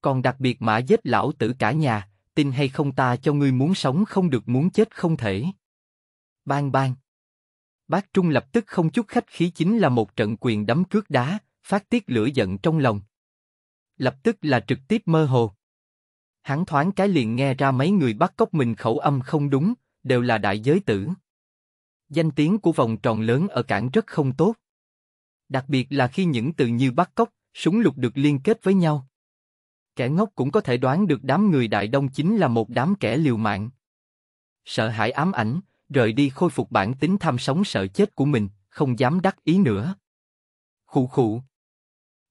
Còn đặc biệt mã giết lão tử cả nhà, tin hay không ta cho ngươi muốn sống không được muốn chết không thể. Bang bang. Bác Trung lập tức không chút khách khí chính là một trận quyền đấm cước đá, phát tiết lửa giận trong lòng lập tức là trực tiếp mơ hồ. Hắn thoáng cái liền nghe ra mấy người bắt cóc mình khẩu âm không đúng, đều là đại giới tử. Danh tiếng của vòng tròn lớn ở cảng rất không tốt. Đặc biệt là khi những từ như bắt cóc, súng lục được liên kết với nhau. Kẻ ngốc cũng có thể đoán được đám người Đại Đông chính là một đám kẻ liều mạng. Sợ hãi ám ảnh, rời đi khôi phục bản tính tham sống sợ chết của mình, không dám đắc ý nữa. Khụ khụ.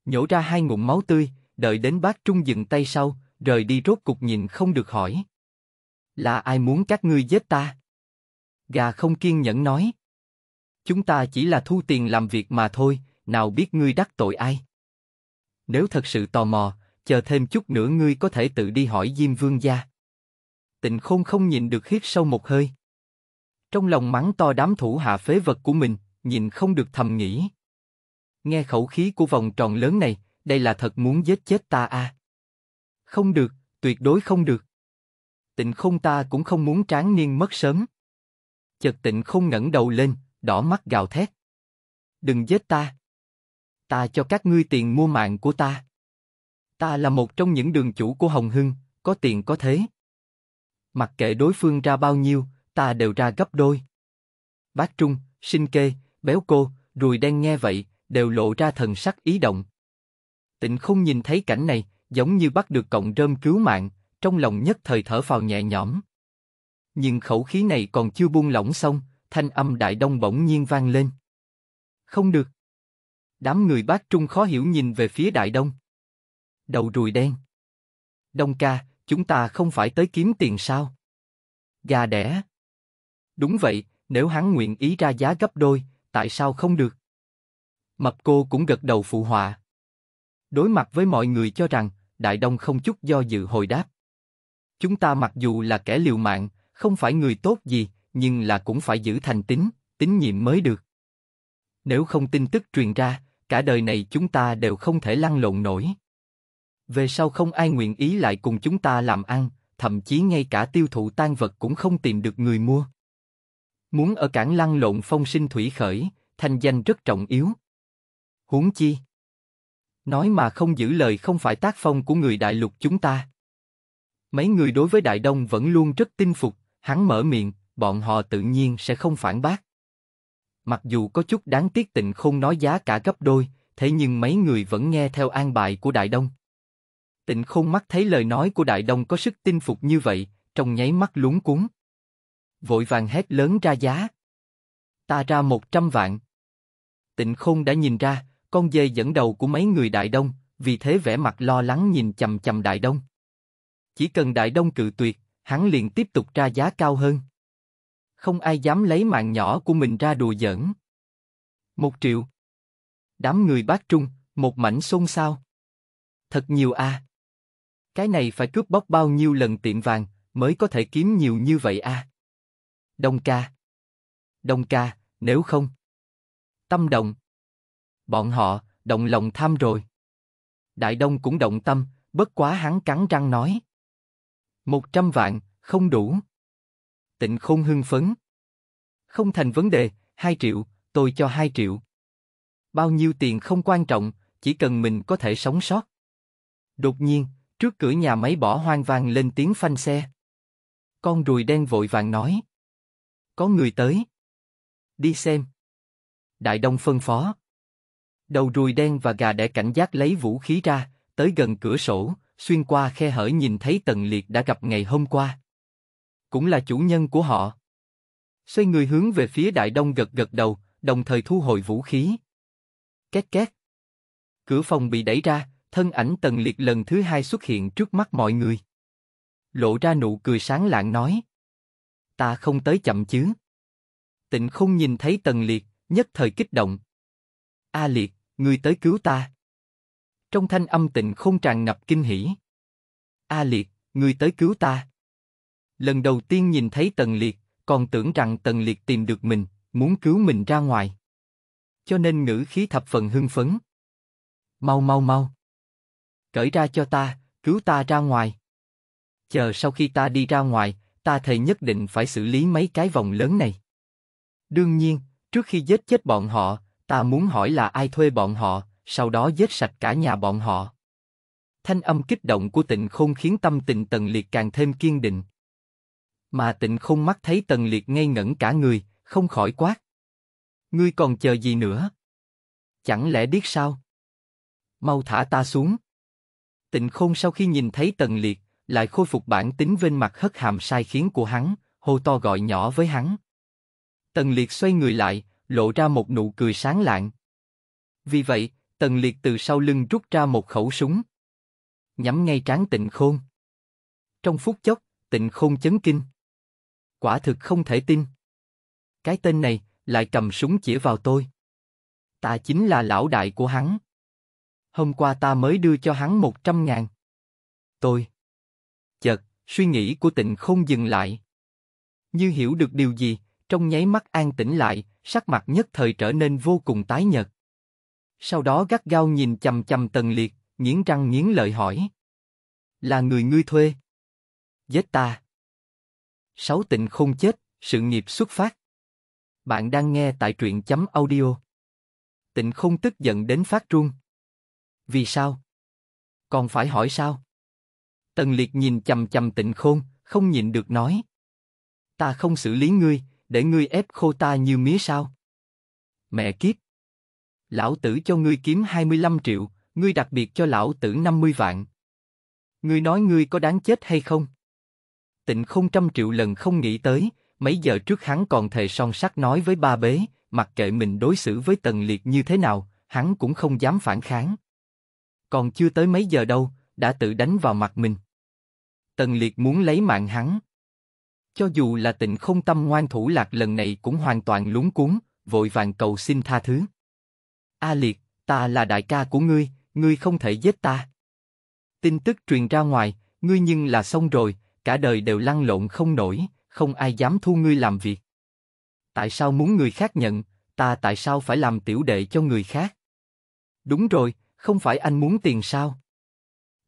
Nhổ ra hai ngụm máu tươi, đợi đến bác Trung dừng tay sau, rời đi rốt cục nhìn không được hỏi. Là ai muốn các ngươi giết ta? Gà không kiên nhẫn nói. Chúng ta chỉ là thu tiền làm việc mà thôi, nào biết ngươi đắc tội ai? Nếu thật sự tò mò, chờ thêm chút nữa ngươi có thể tự đi hỏi Diêm Vương gia. Tịnh Khôn không nhìn được hít sâu một hơi. Trong lòng mắng to đám thủ hạ phế vật của mình, nhìn không được thầm nghĩ. Nghe khẩu khí của vòng tròn lớn này, đây là thật muốn giết chết ta à. Không được, tuyệt đối không được. Tịnh không ta cũng không muốn tráng niên mất sớm. Chợt tịnh không ngẩng đầu lên, đỏ mắt gào thét. Đừng giết ta. Ta cho các ngươi tiền mua mạng của ta. Ta là một trong những đường chủ của Hồng Hưng, có tiền có thế. Mặc kệ đối phương ra bao nhiêu, ta đều ra gấp đôi. Bác Trung, Sinh Kê, Béo Cô, Rùi Đen nghe vậy, đều lộ ra thần sắc ý động. Tịnh không nhìn thấy cảnh này, giống như bắt được cọng rơm cứu mạng, trong lòng nhất thời thở phào nhẹ nhõm. Nhưng khẩu khí này còn chưa buông lỏng xong, thanh âm đại đông bỗng nhiên vang lên. Không được. Đám người bác trung khó hiểu nhìn về phía đại đông. Đầu rùi đen. Đông ca, chúng ta không phải tới kiếm tiền sao? Gà đẻ. Đúng vậy, nếu hắn nguyện ý ra giá gấp đôi, tại sao không được? Mập cô cũng gật đầu phụ họa. Đối mặt với mọi người cho rằng, Đại Đông không chút do dự hồi đáp. Chúng ta mặc dù là kẻ liều mạng, không phải người tốt gì, nhưng là cũng phải giữ thành tín, tín nhiệm mới được. Nếu không tin tức truyền ra, cả đời này chúng ta đều không thể lăn lộn nổi. Về sau không ai nguyện ý lại cùng chúng ta làm ăn, thậm chí ngay cả tiêu thụ tan vật cũng không tìm được người mua. Muốn ở cảng lăn lộn phong sinh thủy khởi, thành danh rất trọng yếu. Huống chi, Nói mà không giữ lời không phải tác phong của người đại lục chúng ta. Mấy người đối với Đại Đông vẫn luôn rất tin phục, hắn mở miệng, bọn họ tự nhiên sẽ không phản bác. Mặc dù có chút đáng tiếc tịnh không nói giá cả gấp đôi, thế nhưng mấy người vẫn nghe theo an bài của Đại Đông. Tịnh không mắt thấy lời nói của Đại Đông có sức tin phục như vậy, trong nháy mắt lúng cuốn. Vội vàng hét lớn ra giá. Ta ra một trăm vạn. Tịnh không đã nhìn ra, con dê dẫn đầu của mấy người Đại Đông, vì thế vẻ mặt lo lắng nhìn chầm chầm Đại Đông. Chỉ cần Đại Đông cự tuyệt, hắn liền tiếp tục ra giá cao hơn. Không ai dám lấy mạng nhỏ của mình ra đùa giỡn. Một triệu. Đám người bác trung, một mảnh xôn xao. Thật nhiều a. À. Cái này phải cướp bóc bao nhiêu lần tiệm vàng mới có thể kiếm nhiều như vậy a. À? Đông ca. Đông ca, nếu không. Tâm động bọn họ động lòng tham rồi. Đại Đông cũng động tâm, bất quá hắn cắn răng nói. Một trăm vạn, không đủ. Tịnh không hưng phấn. Không thành vấn đề, hai triệu, tôi cho hai triệu. Bao nhiêu tiền không quan trọng, chỉ cần mình có thể sống sót. Đột nhiên, trước cửa nhà máy bỏ hoang vang lên tiếng phanh xe. Con ruồi đen vội vàng nói. Có người tới. Đi xem. Đại Đông phân phó. Đầu ruồi đen và gà đẻ cảnh giác lấy vũ khí ra, tới gần cửa sổ, xuyên qua khe hở nhìn thấy Tần Liệt đã gặp ngày hôm qua. Cũng là chủ nhân của họ. Xoay người hướng về phía đại đông gật gật đầu, đồng thời thu hồi vũ khí. Két két. Cửa phòng bị đẩy ra, thân ảnh Tần Liệt lần thứ hai xuất hiện trước mắt mọi người. Lộ ra nụ cười sáng lạng nói. Ta không tới chậm chứ. Tịnh không nhìn thấy Tần Liệt, nhất thời kích động. A Liệt ngươi tới cứu ta. Trong thanh âm tịnh không tràn ngập kinh hỉ. A Liệt, ngươi tới cứu ta. Lần đầu tiên nhìn thấy Tần Liệt, còn tưởng rằng Tần Liệt tìm được mình, muốn cứu mình ra ngoài. Cho nên ngữ khí thập phần hưng phấn. Mau mau mau. Cởi ra cho ta, cứu ta ra ngoài. Chờ sau khi ta đi ra ngoài, ta thầy nhất định phải xử lý mấy cái vòng lớn này. Đương nhiên, trước khi giết chết bọn họ, Ta muốn hỏi là ai thuê bọn họ, sau đó giết sạch cả nhà bọn họ. Thanh âm kích động của tịnh khôn khiến tâm tình tần liệt càng thêm kiên định. Mà tịnh khôn mắt thấy tần liệt ngây ngẩn cả người, không khỏi quát. Ngươi còn chờ gì nữa? Chẳng lẽ điếc sao? Mau thả ta xuống. Tịnh khôn sau khi nhìn thấy tần liệt, lại khôi phục bản tính vên mặt hất hàm sai khiến của hắn, hô to gọi nhỏ với hắn. Tần liệt xoay người lại, lộ ra một nụ cười sáng lạng. Vì vậy, Tần Liệt từ sau lưng rút ra một khẩu súng, nhắm ngay trán Tịnh Khôn. Trong phút chốc, Tịnh Khôn chấn kinh. Quả thực không thể tin. Cái tên này lại cầm súng chỉ vào tôi. Ta chính là lão đại của hắn. Hôm qua ta mới đưa cho hắn một trăm ngàn. Tôi. Chợt, suy nghĩ của Tịnh Khôn dừng lại. Như hiểu được điều gì, trong nháy mắt an tĩnh lại, sắc mặt nhất thời trở nên vô cùng tái nhợt. Sau đó gắt gao nhìn chầm chầm Tần Liệt, nghiến răng nghiến lợi hỏi. Là người ngươi thuê. Giết ta. Sáu tịnh không chết, sự nghiệp xuất phát. Bạn đang nghe tại truyện chấm audio. Tịnh không tức giận đến phát run. Vì sao? Còn phải hỏi sao? Tần Liệt nhìn chầm chầm tịnh khôn, không nhìn được nói. Ta không xử lý ngươi, để ngươi ép khô ta như mía sao? Mẹ kiếp! Lão tử cho ngươi kiếm 25 triệu, ngươi đặc biệt cho lão tử 50 vạn. Ngươi nói ngươi có đáng chết hay không? Tịnh không trăm triệu lần không nghĩ tới, mấy giờ trước hắn còn thề son sắt nói với ba bế, mặc kệ mình đối xử với tần liệt như thế nào, hắn cũng không dám phản kháng. Còn chưa tới mấy giờ đâu, đã tự đánh vào mặt mình. Tần liệt muốn lấy mạng hắn, cho dù là tịnh không tâm ngoan thủ lạc lần này cũng hoàn toàn lúng cuốn, vội vàng cầu xin tha thứ. A Liệt, ta là đại ca của ngươi, ngươi không thể giết ta. Tin tức truyền ra ngoài, ngươi nhưng là xong rồi, cả đời đều lăn lộn không nổi, không ai dám thu ngươi làm việc. Tại sao muốn người khác nhận, ta tại sao phải làm tiểu đệ cho người khác? Đúng rồi, không phải anh muốn tiền sao?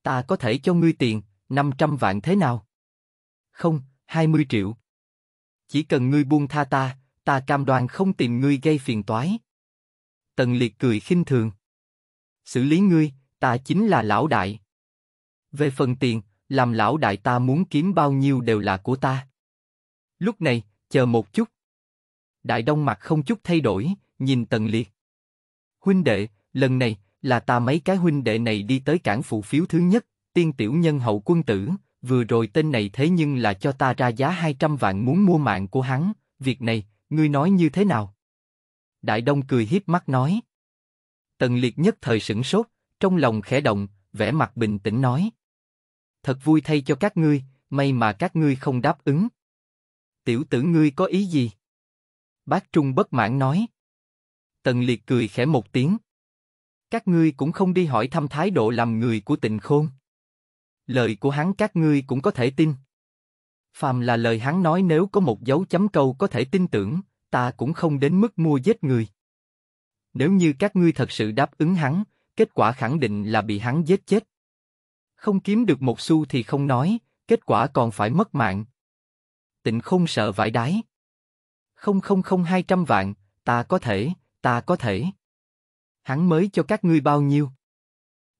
Ta có thể cho ngươi tiền, 500 vạn thế nào? Không, 20 triệu. Chỉ cần ngươi buông tha ta, ta cam đoan không tìm ngươi gây phiền toái. Tần liệt cười khinh thường. Xử lý ngươi, ta chính là lão đại. Về phần tiền, làm lão đại ta muốn kiếm bao nhiêu đều là của ta. Lúc này, chờ một chút. Đại Đông mặt không chút thay đổi, nhìn Tần Liệt. Huynh đệ, lần này, là ta mấy cái huynh đệ này đi tới cảng phụ phiếu thứ nhất, tiên tiểu nhân hậu quân tử, vừa rồi tên này thế nhưng là cho ta ra giá 200 vạn muốn mua mạng của hắn, việc này, ngươi nói như thế nào? Đại Đông cười hiếp mắt nói. Tần Liệt nhất thời sửng sốt, trong lòng khẽ động, vẻ mặt bình tĩnh nói. Thật vui thay cho các ngươi, may mà các ngươi không đáp ứng. Tiểu tử ngươi có ý gì? Bác Trung bất mãn nói. Tần Liệt cười khẽ một tiếng. Các ngươi cũng không đi hỏi thăm thái độ làm người của tình khôn lời của hắn các ngươi cũng có thể tin. Phàm là lời hắn nói nếu có một dấu chấm câu có thể tin tưởng, ta cũng không đến mức mua giết người. Nếu như các ngươi thật sự đáp ứng hắn, kết quả khẳng định là bị hắn giết chết. Không kiếm được một xu thì không nói, kết quả còn phải mất mạng. Tịnh không sợ vải đái. Không không không hai trăm vạn, ta có thể, ta có thể. Hắn mới cho các ngươi bao nhiêu?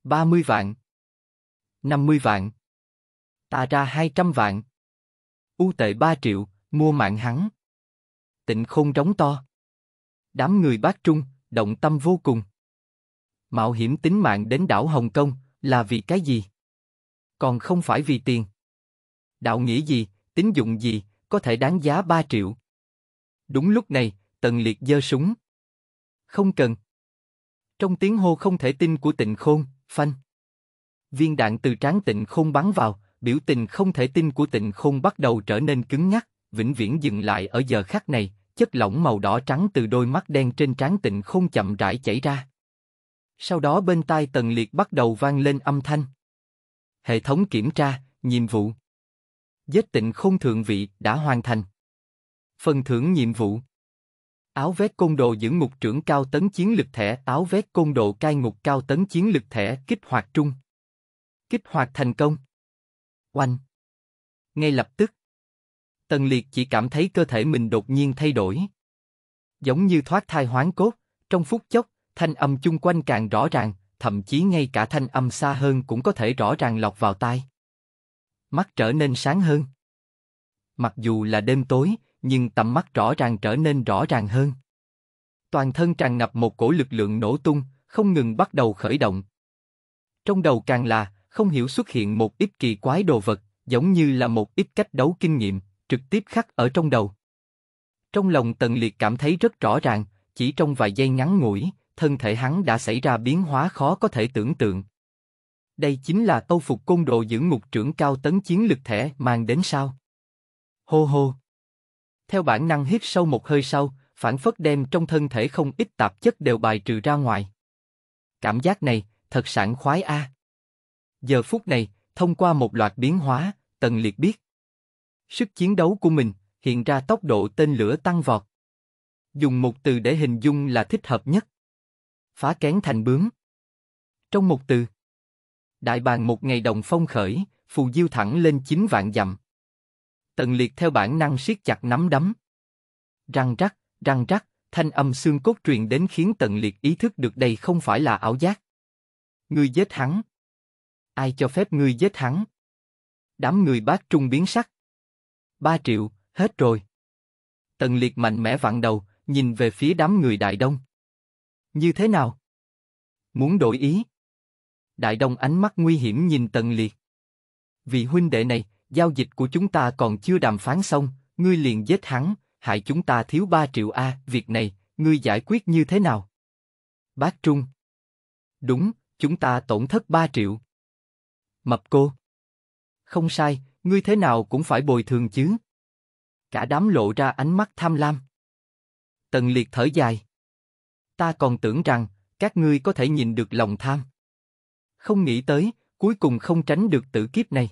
Ba mươi vạn, 50 vạn. Ta ra 200 vạn. U tệ 3 triệu, mua mạng hắn. Tịnh khôn trống to. Đám người bác trung, động tâm vô cùng. Mạo hiểm tính mạng đến đảo Hồng Kông là vì cái gì? Còn không phải vì tiền. Đạo nghĩa gì, tính dụng gì, có thể đáng giá 3 triệu. Đúng lúc này, Tần Liệt giơ súng. Không cần. Trong tiếng hô không thể tin của Tịnh Khôn, phanh viên đạn từ trán tịnh không bắn vào, biểu tình không thể tin của tịnh không bắt đầu trở nên cứng nhắc, vĩnh viễn dừng lại ở giờ khắc này, chất lỏng màu đỏ trắng từ đôi mắt đen trên trán tịnh không chậm rãi chảy ra. Sau đó bên tai tần liệt bắt đầu vang lên âm thanh. Hệ thống kiểm tra, nhiệm vụ. Giết tịnh không thượng vị đã hoàn thành. Phần thưởng nhiệm vụ áo vét côn đồ giữ ngục trưởng cao tấn chiến lực thẻ áo vét côn đồ cai ngục cao tấn chiến lực thẻ kích hoạt trung Kích hoạt thành công. Oanh. Ngay lập tức. Tần Liệt chỉ cảm thấy cơ thể mình đột nhiên thay đổi. Giống như thoát thai hoán cốt, trong phút chốc, thanh âm chung quanh càng rõ ràng, thậm chí ngay cả thanh âm xa hơn cũng có thể rõ ràng lọt vào tai. Mắt trở nên sáng hơn. Mặc dù là đêm tối, nhưng tầm mắt rõ ràng trở nên rõ ràng hơn. Toàn thân tràn ngập một cổ lực lượng nổ tung, không ngừng bắt đầu khởi động. Trong đầu càng là, không hiểu xuất hiện một ít kỳ quái đồ vật, giống như là một ít cách đấu kinh nghiệm, trực tiếp khắc ở trong đầu. Trong lòng Tần Liệt cảm thấy rất rõ ràng, chỉ trong vài giây ngắn ngủi, thân thể hắn đã xảy ra biến hóa khó có thể tưởng tượng. Đây chính là tâu phục côn đồ giữ ngục trưởng cao tấn chiến lực thể mang đến sao? Hô hô! Theo bản năng hít sâu một hơi sau, phản phất đem trong thân thể không ít tạp chất đều bài trừ ra ngoài. Cảm giác này, thật sảng khoái a. À. Giờ phút này, thông qua một loạt biến hóa, Tần Liệt biết. Sức chiến đấu của mình, hiện ra tốc độ tên lửa tăng vọt. Dùng một từ để hình dung là thích hợp nhất. Phá kén thành bướm. Trong một từ, đại bàng một ngày đồng phong khởi, phù diêu thẳng lên chín vạn dặm. Tần liệt theo bản năng siết chặt nắm đấm. Răng rắc, răng rắc, thanh âm xương cốt truyền đến khiến tần liệt ý thức được đây không phải là ảo giác. người giết hắn, Ai cho phép ngươi giết hắn? Đám người bác trung biến sắc. Ba triệu, hết rồi. Tần liệt mạnh mẽ vặn đầu, nhìn về phía đám người đại đông. Như thế nào? Muốn đổi ý? Đại đông ánh mắt nguy hiểm nhìn tần liệt. Vị huynh đệ này, giao dịch của chúng ta còn chưa đàm phán xong, ngươi liền giết hắn, hại chúng ta thiếu ba triệu A, việc này, ngươi giải quyết như thế nào? Bác Trung Đúng, chúng ta tổn thất ba triệu. Mập cô. Không sai, ngươi thế nào cũng phải bồi thường chứ. Cả đám lộ ra ánh mắt tham lam. Tần liệt thở dài. Ta còn tưởng rằng, các ngươi có thể nhìn được lòng tham. Không nghĩ tới, cuối cùng không tránh được tử kiếp này.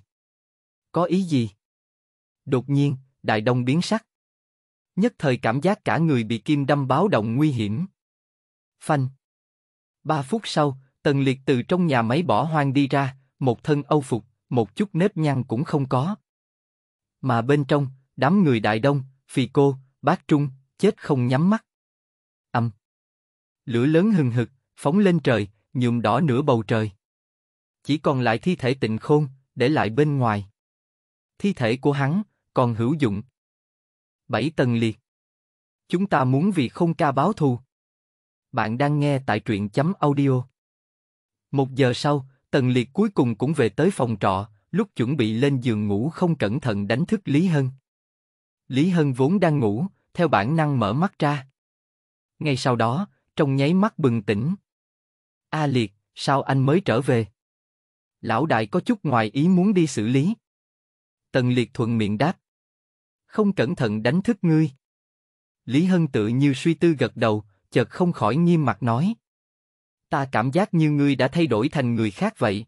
Có ý gì? Đột nhiên, đại đông biến sắc. Nhất thời cảm giác cả người bị kim đâm báo động nguy hiểm. Phanh. Ba phút sau, Tần Liệt từ trong nhà máy bỏ hoang đi ra, một thân âu phục, một chút nếp nhăn cũng không có. Mà bên trong, đám người đại đông, phì cô, bác trung, chết không nhắm mắt. Âm. Lửa lớn hừng hực, phóng lên trời, nhuộm đỏ nửa bầu trời. Chỉ còn lại thi thể tịnh khôn, để lại bên ngoài. Thi thể của hắn, còn hữu dụng. Bảy tầng liệt. Chúng ta muốn vì không ca báo thù. Bạn đang nghe tại truyện chấm audio. Một giờ sau, Tần Liệt cuối cùng cũng về tới phòng trọ, lúc chuẩn bị lên giường ngủ không cẩn thận đánh thức Lý Hân. Lý Hân vốn đang ngủ, theo bản năng mở mắt ra. Ngay sau đó, trong nháy mắt bừng tỉnh. A Liệt, sao anh mới trở về? Lão đại có chút ngoài ý muốn đi xử lý. Tần Liệt thuận miệng đáp. Không cẩn thận đánh thức ngươi. Lý Hân tự như suy tư gật đầu, chợt không khỏi nghiêm mặt nói. Ta cảm giác như ngươi đã thay đổi thành người khác vậy.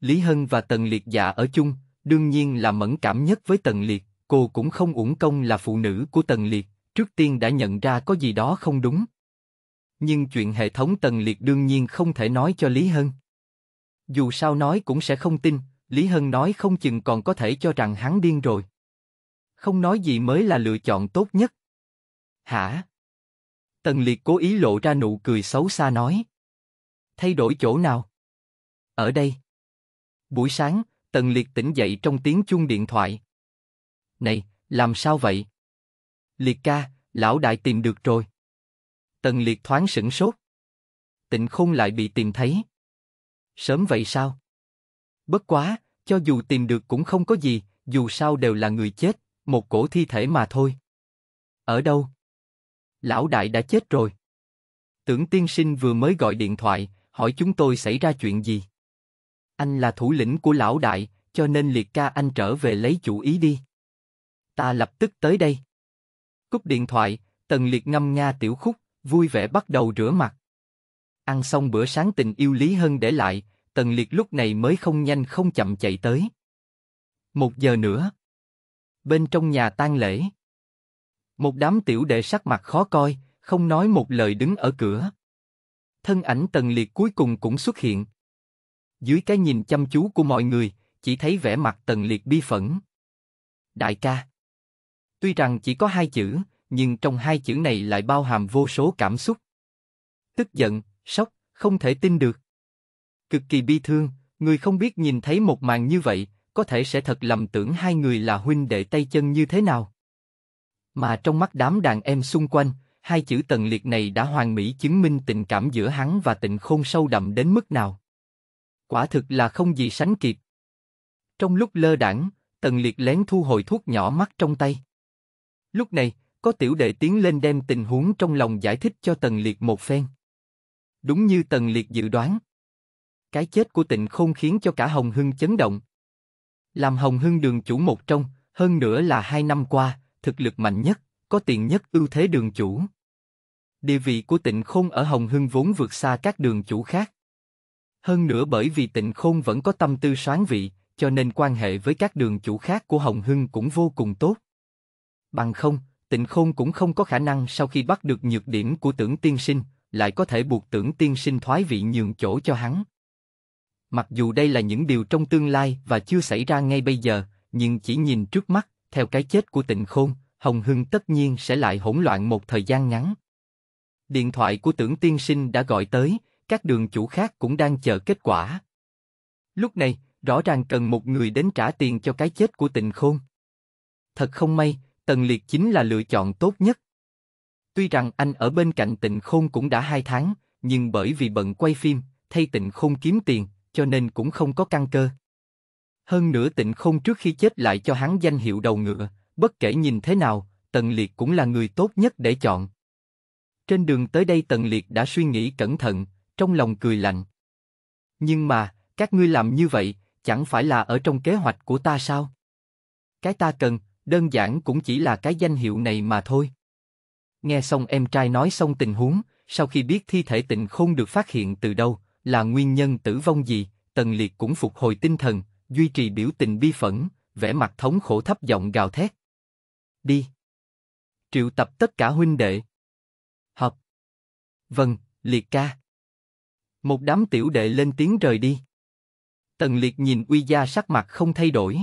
Lý Hân và Tần Liệt dạ ở chung, đương nhiên là mẫn cảm nhất với Tần Liệt, cô cũng không uổng công là phụ nữ của Tần Liệt, trước tiên đã nhận ra có gì đó không đúng. Nhưng chuyện hệ thống Tần Liệt đương nhiên không thể nói cho Lý Hân. Dù sao nói cũng sẽ không tin, Lý Hân nói không chừng còn có thể cho rằng hắn điên rồi. Không nói gì mới là lựa chọn tốt nhất. Hả? Tần Liệt cố ý lộ ra nụ cười xấu xa nói. Thay đổi chỗ nào? Ở đây. Buổi sáng, Tần Liệt tỉnh dậy trong tiếng chuông điện thoại. Này, làm sao vậy? Liệt ca, lão đại tìm được rồi. Tần Liệt thoáng sửng sốt. Tịnh Khôn lại bị tìm thấy. Sớm vậy sao? Bất quá, cho dù tìm được cũng không có gì, dù sao đều là người chết, một cổ thi thể mà thôi. Ở đâu? Lão đại đã chết rồi. Tưởng tiên sinh vừa mới gọi điện thoại, hỏi chúng tôi xảy ra chuyện gì. Anh là thủ lĩnh của lão đại, cho nên liệt ca anh trở về lấy chủ ý đi. Ta lập tức tới đây. Cúp điện thoại, tần liệt ngâm nga tiểu khúc, vui vẻ bắt đầu rửa mặt. Ăn xong bữa sáng tình yêu Lý hơn để lại, tần liệt lúc này mới không nhanh không chậm chạy tới. Một giờ nữa. Bên trong nhà tang lễ. Một đám tiểu đệ sắc mặt khó coi, không nói một lời đứng ở cửa thân ảnh tần liệt cuối cùng cũng xuất hiện. Dưới cái nhìn chăm chú của mọi người, chỉ thấy vẻ mặt tần liệt bi phẫn. Đại ca. Tuy rằng chỉ có hai chữ, nhưng trong hai chữ này lại bao hàm vô số cảm xúc. Tức giận, sốc, không thể tin được. Cực kỳ bi thương, người không biết nhìn thấy một màn như vậy, có thể sẽ thật lầm tưởng hai người là huynh đệ tay chân như thế nào. Mà trong mắt đám đàn em xung quanh, hai chữ tần liệt này đã hoàn mỹ chứng minh tình cảm giữa hắn và tịnh khôn sâu đậm đến mức nào. Quả thực là không gì sánh kịp. Trong lúc lơ đảng, tần liệt lén thu hồi thuốc nhỏ mắt trong tay. Lúc này, có tiểu đệ tiến lên đem tình huống trong lòng giải thích cho tần liệt một phen. Đúng như tần liệt dự đoán. Cái chết của tịnh khôn khiến cho cả Hồng Hưng chấn động. Làm Hồng Hưng đường chủ một trong, hơn nữa là hai năm qua, thực lực mạnh nhất, có tiền nhất ưu thế đường chủ. Địa vị của tịnh khôn ở Hồng Hưng vốn vượt xa các đường chủ khác. Hơn nữa bởi vì tịnh khôn vẫn có tâm tư sáng vị, cho nên quan hệ với các đường chủ khác của Hồng Hưng cũng vô cùng tốt. Bằng không, tịnh khôn cũng không có khả năng sau khi bắt được nhược điểm của tưởng tiên sinh, lại có thể buộc tưởng tiên sinh thoái vị nhường chỗ cho hắn. Mặc dù đây là những điều trong tương lai và chưa xảy ra ngay bây giờ, nhưng chỉ nhìn trước mắt, theo cái chết của tịnh khôn, Hồng Hưng tất nhiên sẽ lại hỗn loạn một thời gian ngắn. Điện thoại của tưởng tiên sinh đã gọi tới, các đường chủ khác cũng đang chờ kết quả. Lúc này, rõ ràng cần một người đến trả tiền cho cái chết của tịnh khôn. Thật không may, Tần Liệt chính là lựa chọn tốt nhất. Tuy rằng anh ở bên cạnh tịnh khôn cũng đã hai tháng, nhưng bởi vì bận quay phim, thay tịnh khôn kiếm tiền, cho nên cũng không có căn cơ. Hơn nữa tịnh khôn trước khi chết lại cho hắn danh hiệu đầu ngựa, bất kể nhìn thế nào, Tần Liệt cũng là người tốt nhất để chọn. Trên đường tới đây Tần Liệt đã suy nghĩ cẩn thận, trong lòng cười lạnh. Nhưng mà, các ngươi làm như vậy, chẳng phải là ở trong kế hoạch của ta sao? Cái ta cần, đơn giản cũng chỉ là cái danh hiệu này mà thôi. Nghe xong em trai nói xong tình huống, sau khi biết thi thể tịnh không được phát hiện từ đâu, là nguyên nhân tử vong gì, Tần Liệt cũng phục hồi tinh thần, duy trì biểu tình bi phẫn, vẻ mặt thống khổ thấp giọng gào thét. Đi! Triệu tập tất cả huynh đệ, Hợp. Vâng, liệt ca. Một đám tiểu đệ lên tiếng rời đi. Tần liệt nhìn Uy Gia sắc mặt không thay đổi.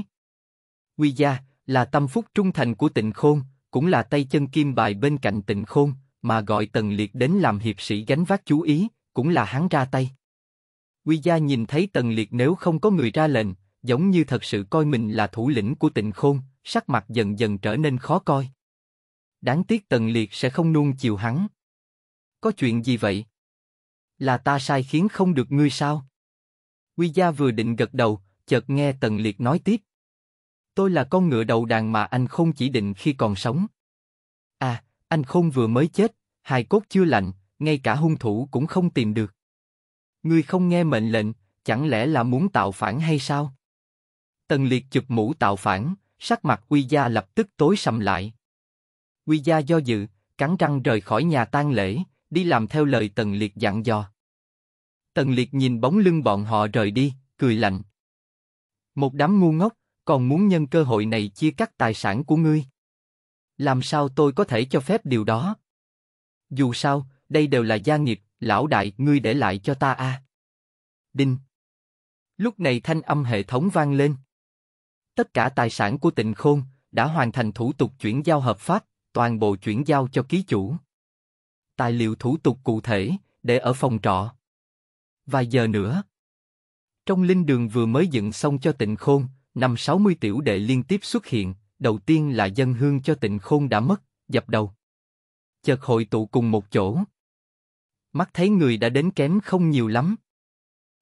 Uy Gia là tâm phúc trung thành của Tịnh Khôn, cũng là tay chân kim bài bên cạnh Tịnh Khôn, mà gọi Tần liệt đến làm hiệp sĩ gánh vác chú ý, cũng là hắn ra tay. Uy Gia nhìn thấy Tần liệt nếu không có người ra lệnh, giống như thật sự coi mình là thủ lĩnh của Tịnh Khôn, sắc mặt dần dần trở nên khó coi. Đáng tiếc Tần liệt sẽ không nuông chiều hắn có chuyện gì vậy? Là ta sai khiến không được ngươi sao? Quy gia vừa định gật đầu, chợt nghe Tần Liệt nói tiếp. Tôi là con ngựa đầu đàn mà anh không chỉ định khi còn sống. À, anh không vừa mới chết, hài cốt chưa lạnh, ngay cả hung thủ cũng không tìm được. Ngươi không nghe mệnh lệnh, chẳng lẽ là muốn tạo phản hay sao? Tần Liệt chụp mũ tạo phản, sắc mặt Quy gia lập tức tối sầm lại. Quy gia do dự, cắn răng rời khỏi nhà tang lễ, đi làm theo lời Tần Liệt dặn dò. Tần Liệt nhìn bóng lưng bọn họ rời đi, cười lạnh. Một đám ngu ngốc, còn muốn nhân cơ hội này chia cắt tài sản của ngươi. Làm sao tôi có thể cho phép điều đó? Dù sao, đây đều là gia nghiệp, lão đại ngươi để lại cho ta a. À? Đinh. Lúc này thanh âm hệ thống vang lên. Tất cả tài sản của tịnh khôn đã hoàn thành thủ tục chuyển giao hợp pháp, toàn bộ chuyển giao cho ký chủ tài liệu thủ tục cụ thể, để ở phòng trọ. Vài giờ nữa. Trong linh đường vừa mới dựng xong cho tịnh khôn, năm 60 tiểu đệ liên tiếp xuất hiện, đầu tiên là dân hương cho tịnh khôn đã mất, dập đầu. Chợt hội tụ cùng một chỗ. Mắt thấy người đã đến kém không nhiều lắm.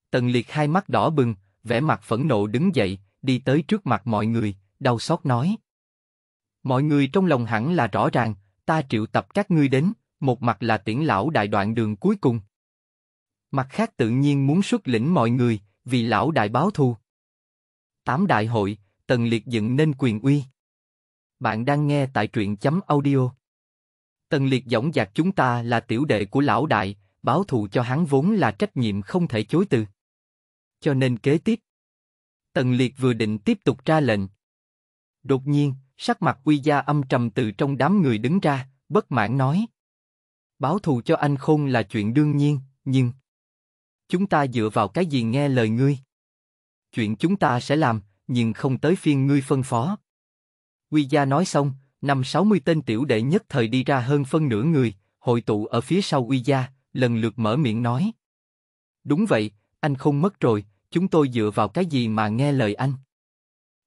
Tần liệt hai mắt đỏ bừng, vẻ mặt phẫn nộ đứng dậy, đi tới trước mặt mọi người, đau xót nói. Mọi người trong lòng hẳn là rõ ràng, ta triệu tập các ngươi đến, một mặt là tiễn lão đại đoạn đường cuối cùng. Mặt khác tự nhiên muốn xuất lĩnh mọi người, vì lão đại báo thù. Tám đại hội, tần liệt dựng nên quyền uy. Bạn đang nghe tại truyện chấm audio. Tần liệt dõng dạc chúng ta là tiểu đệ của lão đại, báo thù cho hắn vốn là trách nhiệm không thể chối từ. Cho nên kế tiếp, Tần Liệt vừa định tiếp tục ra lệnh. Đột nhiên, sắc mặt uy gia âm trầm từ trong đám người đứng ra, bất mãn nói. Báo thù cho anh khôn là chuyện đương nhiên, nhưng... Chúng ta dựa vào cái gì nghe lời ngươi? Chuyện chúng ta sẽ làm, nhưng không tới phiên ngươi phân phó. Quy gia nói xong, năm 60 tên tiểu đệ nhất thời đi ra hơn phân nửa người, hội tụ ở phía sau Quy gia, lần lượt mở miệng nói. Đúng vậy, anh không mất rồi, chúng tôi dựa vào cái gì mà nghe lời anh?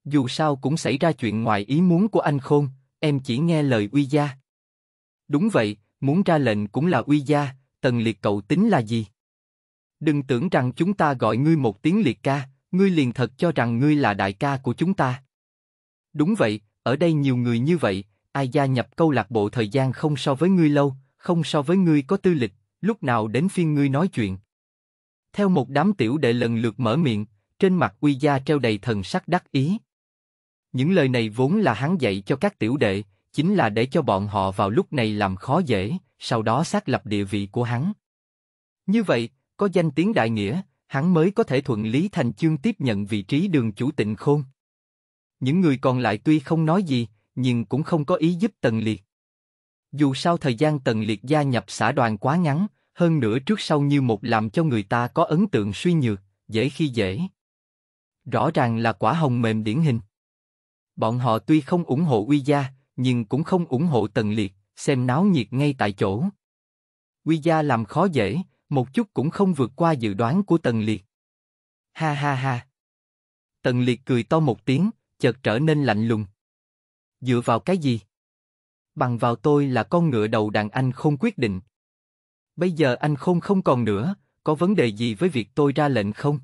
Dù sao cũng xảy ra chuyện ngoài ý muốn của anh khôn, em chỉ nghe lời Quy gia. Đúng vậy, muốn ra lệnh cũng là uy gia, tần liệt cậu tính là gì? Đừng tưởng rằng chúng ta gọi ngươi một tiếng liệt ca, ngươi liền thật cho rằng ngươi là đại ca của chúng ta. Đúng vậy, ở đây nhiều người như vậy, ai gia nhập câu lạc bộ thời gian không so với ngươi lâu, không so với ngươi có tư lịch, lúc nào đến phiên ngươi nói chuyện. Theo một đám tiểu đệ lần lượt mở miệng, trên mặt uy gia treo đầy thần sắc đắc ý. Những lời này vốn là hắn dạy cho các tiểu đệ, chính là để cho bọn họ vào lúc này làm khó dễ, sau đó xác lập địa vị của hắn. Như vậy, có danh tiếng đại nghĩa, hắn mới có thể thuận lý thành chương tiếp nhận vị trí đường chủ tịnh khôn. Những người còn lại tuy không nói gì, nhưng cũng không có ý giúp Tần Liệt. Dù sao thời gian Tần Liệt gia nhập xã đoàn quá ngắn, hơn nữa trước sau như một làm cho người ta có ấn tượng suy nhược, dễ khi dễ. Rõ ràng là quả hồng mềm điển hình. Bọn họ tuy không ủng hộ uy gia, nhưng cũng không ủng hộ Tần Liệt, xem náo nhiệt ngay tại chỗ. Quy gia làm khó dễ, một chút cũng không vượt qua dự đoán của Tần Liệt. Ha ha ha. Tần Liệt cười to một tiếng, chợt trở nên lạnh lùng. Dựa vào cái gì? Bằng vào tôi là con ngựa đầu đàn anh không quyết định. Bây giờ anh không không còn nữa, có vấn đề gì với việc tôi ra lệnh không?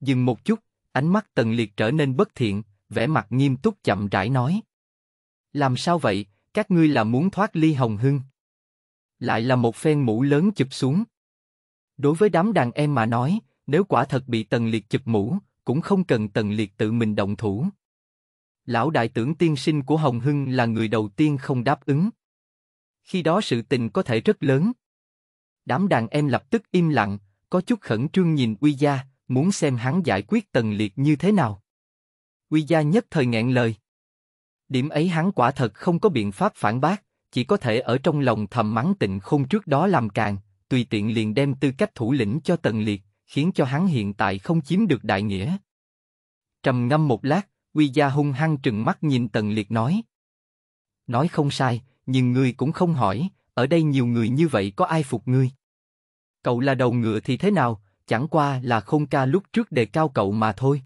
Dừng một chút, ánh mắt Tần Liệt trở nên bất thiện, vẻ mặt nghiêm túc chậm rãi nói. Làm sao vậy, các ngươi là muốn thoát ly Hồng Hưng? Lại là một phen mũ lớn chụp xuống. Đối với đám đàn em mà nói, nếu quả thật bị Tần Liệt chụp mũ, cũng không cần Tần Liệt tự mình động thủ. Lão đại tưởng tiên sinh của Hồng Hưng là người đầu tiên không đáp ứng. Khi đó sự tình có thể rất lớn. Đám đàn em lập tức im lặng, có chút khẩn trương nhìn Uy Gia, muốn xem hắn giải quyết Tần Liệt như thế nào. Uy Gia nhất thời nghẹn lời. Điểm ấy hắn quả thật không có biện pháp phản bác, chỉ có thể ở trong lòng thầm mắng tịnh khôn trước đó làm càng, tùy tiện liền đem tư cách thủ lĩnh cho tần liệt, khiến cho hắn hiện tại không chiếm được đại nghĩa. Trầm ngâm một lát, Quy Gia hung hăng trừng mắt nhìn tần liệt nói. Nói không sai, nhưng ngươi cũng không hỏi, ở đây nhiều người như vậy có ai phục ngươi? Cậu là đầu ngựa thì thế nào, chẳng qua là khôn ca lúc trước đề cao cậu mà thôi.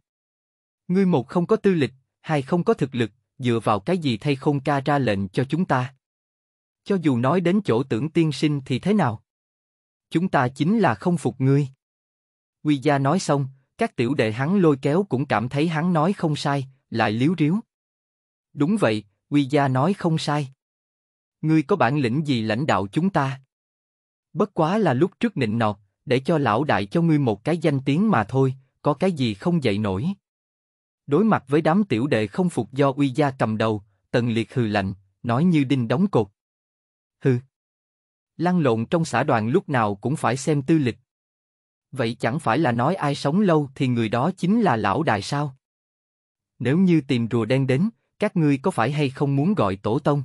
Ngươi một không có tư lịch, hai không có thực lực, dựa vào cái gì thay không ca ra lệnh cho chúng ta? Cho dù nói đến chỗ tưởng tiên sinh thì thế nào? Chúng ta chính là không phục ngươi. Quy gia nói xong, các tiểu đệ hắn lôi kéo cũng cảm thấy hắn nói không sai, lại liếu riếu. Đúng vậy, Quy gia nói không sai. Ngươi có bản lĩnh gì lãnh đạo chúng ta? Bất quá là lúc trước nịnh nọt, để cho lão đại cho ngươi một cái danh tiếng mà thôi, có cái gì không dậy nổi. Đối mặt với đám tiểu đệ không phục do uy gia cầm đầu, tần liệt hừ lạnh, nói như đinh đóng cột. Hừ. Lăn lộn trong xã đoàn lúc nào cũng phải xem tư lịch. Vậy chẳng phải là nói ai sống lâu thì người đó chính là lão đại sao? Nếu như tìm rùa đen đến, các ngươi có phải hay không muốn gọi tổ tông?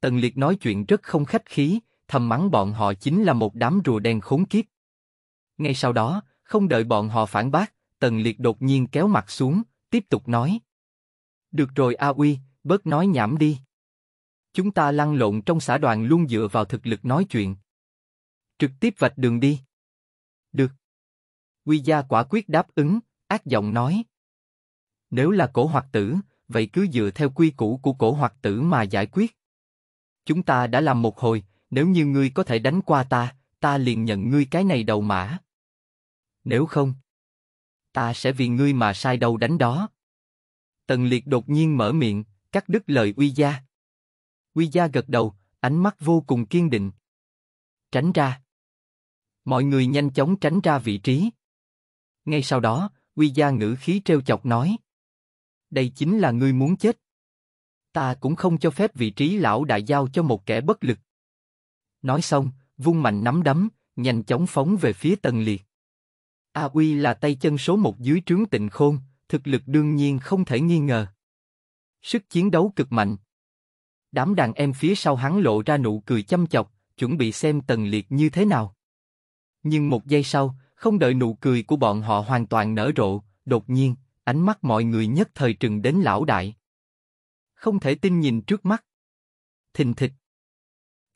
Tần liệt nói chuyện rất không khách khí, thầm mắng bọn họ chính là một đám rùa đen khốn kiếp. Ngay sau đó, không đợi bọn họ phản bác, Tần Liệt đột nhiên kéo mặt xuống, tiếp tục nói. Được rồi A Uy, bớt nói nhảm đi. Chúng ta lăn lộn trong xã đoàn luôn dựa vào thực lực nói chuyện. Trực tiếp vạch đường đi. Được. Quy gia quả quyết đáp ứng, ác giọng nói. Nếu là cổ hoặc tử, vậy cứ dựa theo quy củ của cổ hoặc tử mà giải quyết. Chúng ta đã làm một hồi, nếu như ngươi có thể đánh qua ta, ta liền nhận ngươi cái này đầu mã. Nếu không, ta sẽ vì ngươi mà sai đầu đánh đó. Tần liệt đột nhiên mở miệng, cắt đứt lời uy gia. Uy gia gật đầu, ánh mắt vô cùng kiên định. Tránh ra. Mọi người nhanh chóng tránh ra vị trí. Ngay sau đó, uy gia ngữ khí treo chọc nói. Đây chính là ngươi muốn chết. Ta cũng không cho phép vị trí lão đại giao cho một kẻ bất lực. Nói xong, vung mạnh nắm đấm, nhanh chóng phóng về phía tần liệt. A Uy là tay chân số một dưới trướng tịnh khôn, thực lực đương nhiên không thể nghi ngờ. Sức chiến đấu cực mạnh. Đám đàn em phía sau hắn lộ ra nụ cười chăm chọc, chuẩn bị xem tần liệt như thế nào. Nhưng một giây sau, không đợi nụ cười của bọn họ hoàn toàn nở rộ, đột nhiên, ánh mắt mọi người nhất thời trừng đến lão đại. Không thể tin nhìn trước mắt. Thình thịch.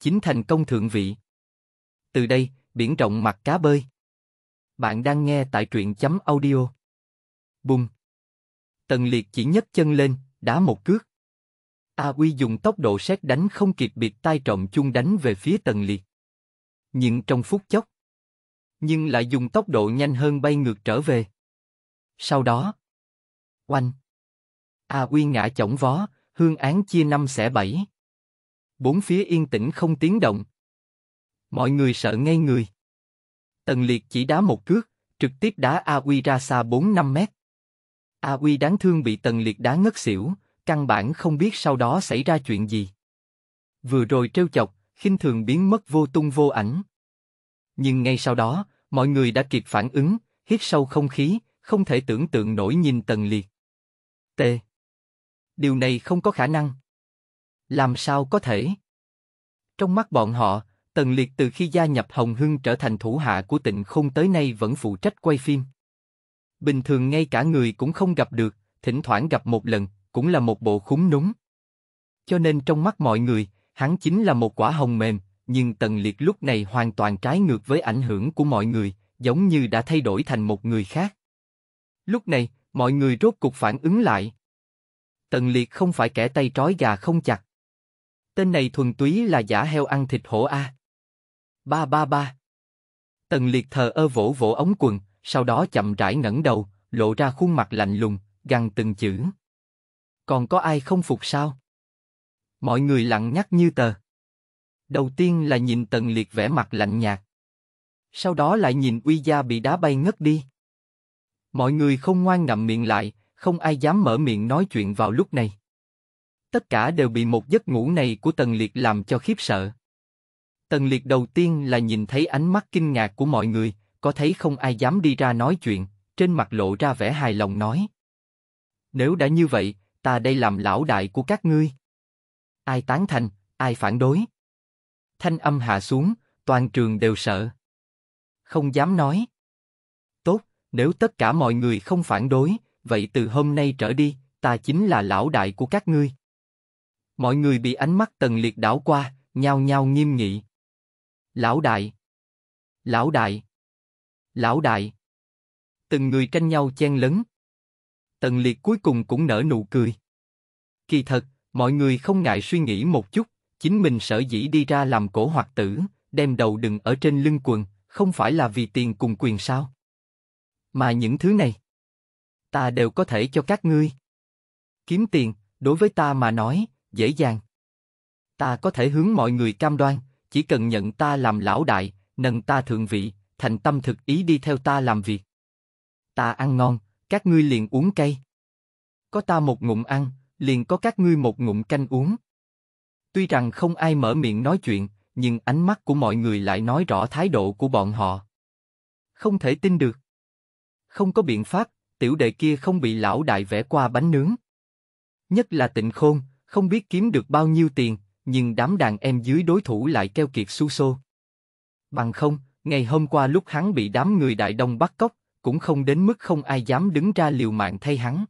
Chính thành công thượng vị. Từ đây, biển rộng mặt cá bơi. Bạn đang nghe tại truyện chấm audio. Bùng. Tần liệt chỉ nhấc chân lên, đá một cước. A Uy dùng tốc độ xét đánh không kịp biệt tay trọng chung đánh về phía tần liệt. Nhưng trong phút chốc. Nhưng lại dùng tốc độ nhanh hơn bay ngược trở về. Sau đó. Oanh. A Uy ngã chổng vó, hương án chia năm xẻ bảy. Bốn phía yên tĩnh không tiếng động. Mọi người sợ ngay người. Tần Liệt chỉ đá một cước, trực tiếp đá A Uy ra xa 4-5 mét. A Uy đáng thương bị Tần Liệt đá ngất xỉu, căn bản không biết sau đó xảy ra chuyện gì. Vừa rồi trêu chọc, khinh thường biến mất vô tung vô ảnh. Nhưng ngay sau đó, mọi người đã kịp phản ứng, hít sâu không khí, không thể tưởng tượng nổi nhìn Tần Liệt. T. Điều này không có khả năng. Làm sao có thể? Trong mắt bọn họ, Tần Liệt từ khi gia nhập Hồng Hưng trở thành thủ hạ của tịnh không tới nay vẫn phụ trách quay phim. Bình thường ngay cả người cũng không gặp được, thỉnh thoảng gặp một lần, cũng là một bộ khúng núng. Cho nên trong mắt mọi người, hắn chính là một quả hồng mềm, nhưng Tần Liệt lúc này hoàn toàn trái ngược với ảnh hưởng của mọi người, giống như đã thay đổi thành một người khác. Lúc này, mọi người rốt cục phản ứng lại. Tần Liệt không phải kẻ tay trói gà không chặt. Tên này thuần túy là giả heo ăn thịt hổ a. À. Ba ba ba. Tần liệt thờ ơ vỗ vỗ ống quần, sau đó chậm rãi ngẩng đầu, lộ ra khuôn mặt lạnh lùng, gằn từng chữ. Còn có ai không phục sao? Mọi người lặng nhắc như tờ. Đầu tiên là nhìn tần liệt vẻ mặt lạnh nhạt. Sau đó lại nhìn uy gia bị đá bay ngất đi. Mọi người không ngoan ngậm miệng lại, không ai dám mở miệng nói chuyện vào lúc này. Tất cả đều bị một giấc ngủ này của tần liệt làm cho khiếp sợ. Tần liệt đầu tiên là nhìn thấy ánh mắt kinh ngạc của mọi người, có thấy không ai dám đi ra nói chuyện, trên mặt lộ ra vẻ hài lòng nói. Nếu đã như vậy, ta đây làm lão đại của các ngươi. Ai tán thành, ai phản đối. Thanh âm hạ xuống, toàn trường đều sợ. Không dám nói. Tốt, nếu tất cả mọi người không phản đối, vậy từ hôm nay trở đi, ta chính là lão đại của các ngươi. Mọi người bị ánh mắt tần liệt đảo qua, nhao nhao nghiêm nghị. Lão đại! Lão đại! Lão đại! Từng người tranh nhau chen lấn. Tần liệt cuối cùng cũng nở nụ cười. Kỳ thật, mọi người không ngại suy nghĩ một chút, chính mình sở dĩ đi ra làm cổ hoặc tử, đem đầu đừng ở trên lưng quần, không phải là vì tiền cùng quyền sao. Mà những thứ này, ta đều có thể cho các ngươi. Kiếm tiền, đối với ta mà nói, dễ dàng. Ta có thể hướng mọi người cam đoan, chỉ cần nhận ta làm lão đại, nâng ta thượng vị, thành tâm thực ý đi theo ta làm việc. Ta ăn ngon, các ngươi liền uống cay. Có ta một ngụm ăn, liền có các ngươi một ngụm canh uống. Tuy rằng không ai mở miệng nói chuyện, nhưng ánh mắt của mọi người lại nói rõ thái độ của bọn họ. Không thể tin được. Không có biện pháp, tiểu đệ kia không bị lão đại vẽ qua bánh nướng. Nhất là tịnh khôn, không biết kiếm được bao nhiêu tiền, nhưng đám đàn em dưới đối thủ lại keo kiệt su sô. Bằng không, ngày hôm qua lúc hắn bị đám người Đại Đông bắt cóc, cũng không đến mức không ai dám đứng ra liều mạng thay hắn.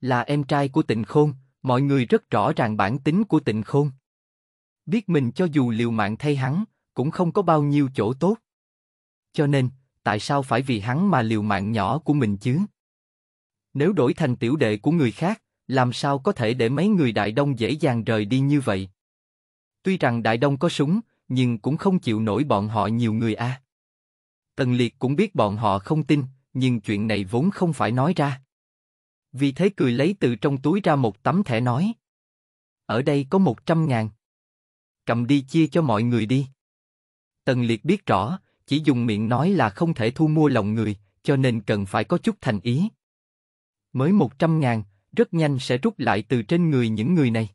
Là em trai của tịnh khôn, mọi người rất rõ ràng bản tính của tịnh khôn. Biết mình cho dù liều mạng thay hắn, cũng không có bao nhiêu chỗ tốt. Cho nên, tại sao phải vì hắn mà liều mạng nhỏ của mình chứ? Nếu đổi thành tiểu đệ của người khác, làm sao có thể để mấy người đại đông dễ dàng rời đi như vậy? Tuy rằng Đại Đông có súng, nhưng cũng không chịu nổi bọn họ nhiều người a. Tần Liệt cũng biết bọn họ không tin, nhưng chuyện này vốn không phải nói ra. Vì thế cười lấy từ trong túi ra một tấm thẻ nói. Ở đây có một trăm ngàn. Cầm đi chia cho mọi người đi. Tần Liệt biết rõ, chỉ dùng miệng nói là không thể thu mua lòng người, cho nên cần phải có chút thành ý. Mới một trăm ngàn, rất nhanh sẽ rút lại từ trên người những người này.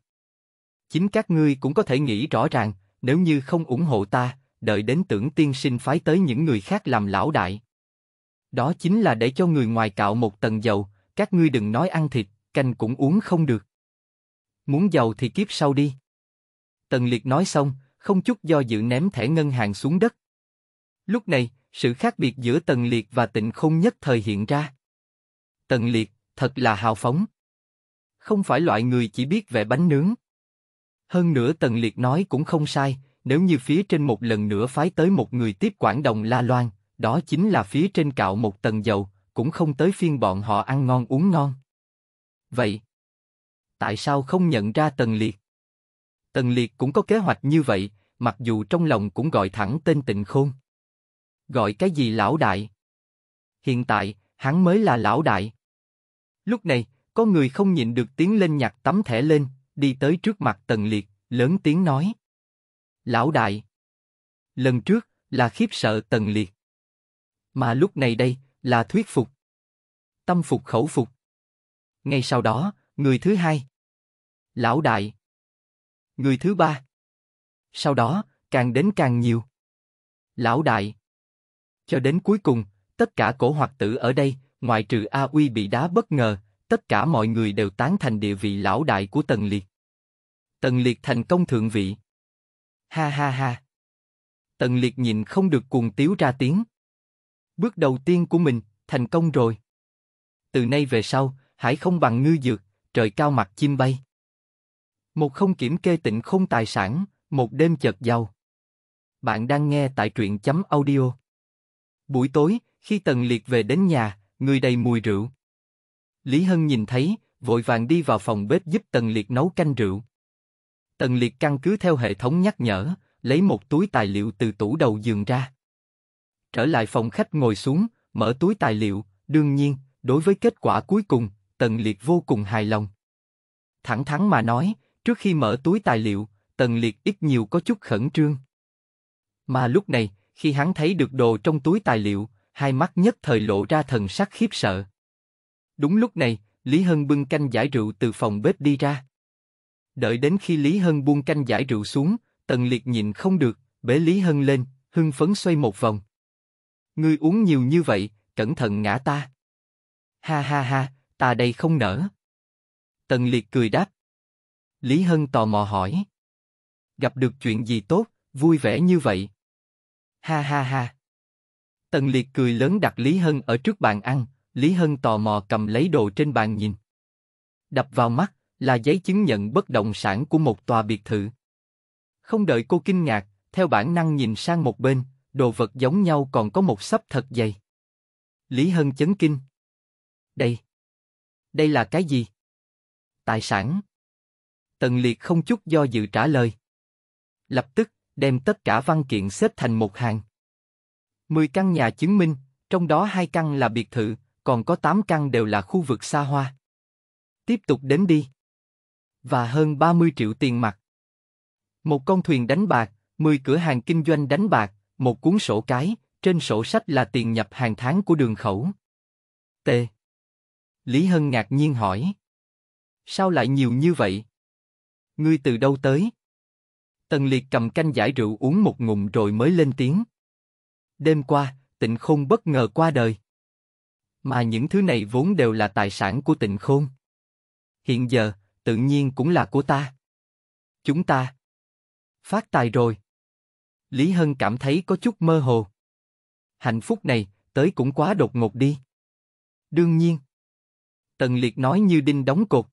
Chính các ngươi cũng có thể nghĩ rõ ràng, nếu như không ủng hộ ta, đợi đến tưởng tiên sinh phái tới những người khác làm lão đại. Đó chính là để cho người ngoài cạo một tầng dầu, các ngươi đừng nói ăn thịt, canh cũng uống không được. Muốn giàu thì kiếp sau đi. Tần Liệt nói xong, không chút do dự ném thẻ ngân hàng xuống đất. Lúc này, sự khác biệt giữa Tần Liệt và Tịnh Không nhất thời hiện ra. Tần Liệt, thật là hào phóng. Không phải loại người chỉ biết về bánh nướng. Hơn nữa Tần Liệt nói cũng không sai, nếu như phía trên một lần nữa phái tới một người tiếp quản đồng La Loan, đó chính là phía trên cạo một tầng dầu, cũng không tới phiên bọn họ ăn ngon uống ngon. Vậy, tại sao không nhận ra Tần Liệt? Tần Liệt cũng có kế hoạch như vậy, mặc dù trong lòng cũng gọi thẳng tên tịnh khôn. Gọi cái gì lão đại? Hiện tại, hắn mới là lão đại. Lúc này, có người không nhịn được tiếng lên nhặt tấm thẻ lên, đi tới trước mặt Tần Liệt, lớn tiếng nói: Lão đại. Lần trước là khiếp sợ Tần Liệt, mà lúc này đây là thuyết phục, tâm phục khẩu phục. Ngay sau đó, người thứ hai, lão đại, người thứ ba. Sau đó, càng đến càng nhiều. Lão đại. Cho đến cuối cùng, tất cả cổ hoạt tử ở đây, ngoại trừ A Uy bị đá bất ngờ, tất cả mọi người đều tán thành địa vị lão đại của Tần Liệt. Tần Liệt thành công thượng vị. Ha ha ha. Tần Liệt nhìn không được cuồng tiếu ra tiếng. Bước đầu tiên của mình, thành công rồi. Từ nay về sau, hãy không bằng ngư dược, trời cao mặt chim bay. Một không kiểm kê tịnh không tài sản, một đêm chợt giàu. Bạn đang nghe tại truyện chấm audio. Buổi tối, khi Tần Liệt về đến nhà, người đầy mùi rượu. Lý Hân nhìn thấy, vội vàng đi vào phòng bếp giúp Tần Liệt nấu canh rượu. Tần Liệt căn cứ theo hệ thống nhắc nhở, lấy một túi tài liệu từ tủ đầu giường ra. Trở lại phòng khách ngồi xuống, mở túi tài liệu, đương nhiên, đối với kết quả cuối cùng, Tần Liệt vô cùng hài lòng. Thẳng thắn mà nói, trước khi mở túi tài liệu, Tần Liệt ít nhiều có chút khẩn trương. Mà lúc này, khi hắn thấy được đồ trong túi tài liệu, hai mắt nhất thời lộ ra thần sắc khiếp sợ. Đúng lúc này, Lý Hân bưng canh giải rượu từ phòng bếp đi ra. Đợi đến khi Lý Hân buông canh giải rượu xuống, Tần Liệt nhìn không được, bế Lý Hân lên, hưng phấn xoay một vòng. Ngươi uống nhiều như vậy, cẩn thận ngã ta. Ha ha ha, ta đây không nở. Tần Liệt cười đáp. Lý Hân tò mò hỏi. Gặp được chuyện gì tốt, vui vẻ như vậy? Ha ha ha. Tần Liệt cười lớn đặt Lý Hân ở trước bàn ăn, Lý Hân tò mò cầm lấy đồ trên bàn nhìn. Đập vào mắt là giấy chứng nhận bất động sản của một tòa biệt thự. Không đợi cô kinh ngạc, theo bản năng nhìn sang một bên, đồ vật giống nhau còn có một sấp thật dày. Lý Hân chấn kinh. Đây. Đây là cái gì? Tài sản. Tần Liệt không chút do dự trả lời. Lập tức, đem tất cả văn kiện xếp thành một hàng. Mười căn nhà chứng minh, trong đó hai căn là biệt thự, còn có 8 căn đều là khu vực xa hoa. Tiếp tục đến đi. Và hơn 30 triệu tiền mặt. Một con thuyền đánh bạc, 10 cửa hàng kinh doanh đánh bạc, một cuốn sổ cái, trên sổ sách là tiền nhập hàng tháng của đường khẩu. T. Lý Hân ngạc nhiên hỏi. Sao lại nhiều như vậy? Ngươi từ đâu tới? Tần Liệt cầm canh giải rượu uống một ngụm rồi mới lên tiếng. Đêm qua, tịnh không bất ngờ qua đời. Mà những thứ này vốn đều là tài sản của tịnh khôn. Hiện giờ, tự nhiên cũng là của ta. Chúng ta phát tài rồi. Lý Hân cảm thấy có chút mơ hồ. Hạnh phúc này tới cũng quá đột ngột đi. Đương nhiên. Tần Liệt nói như đinh đóng cột.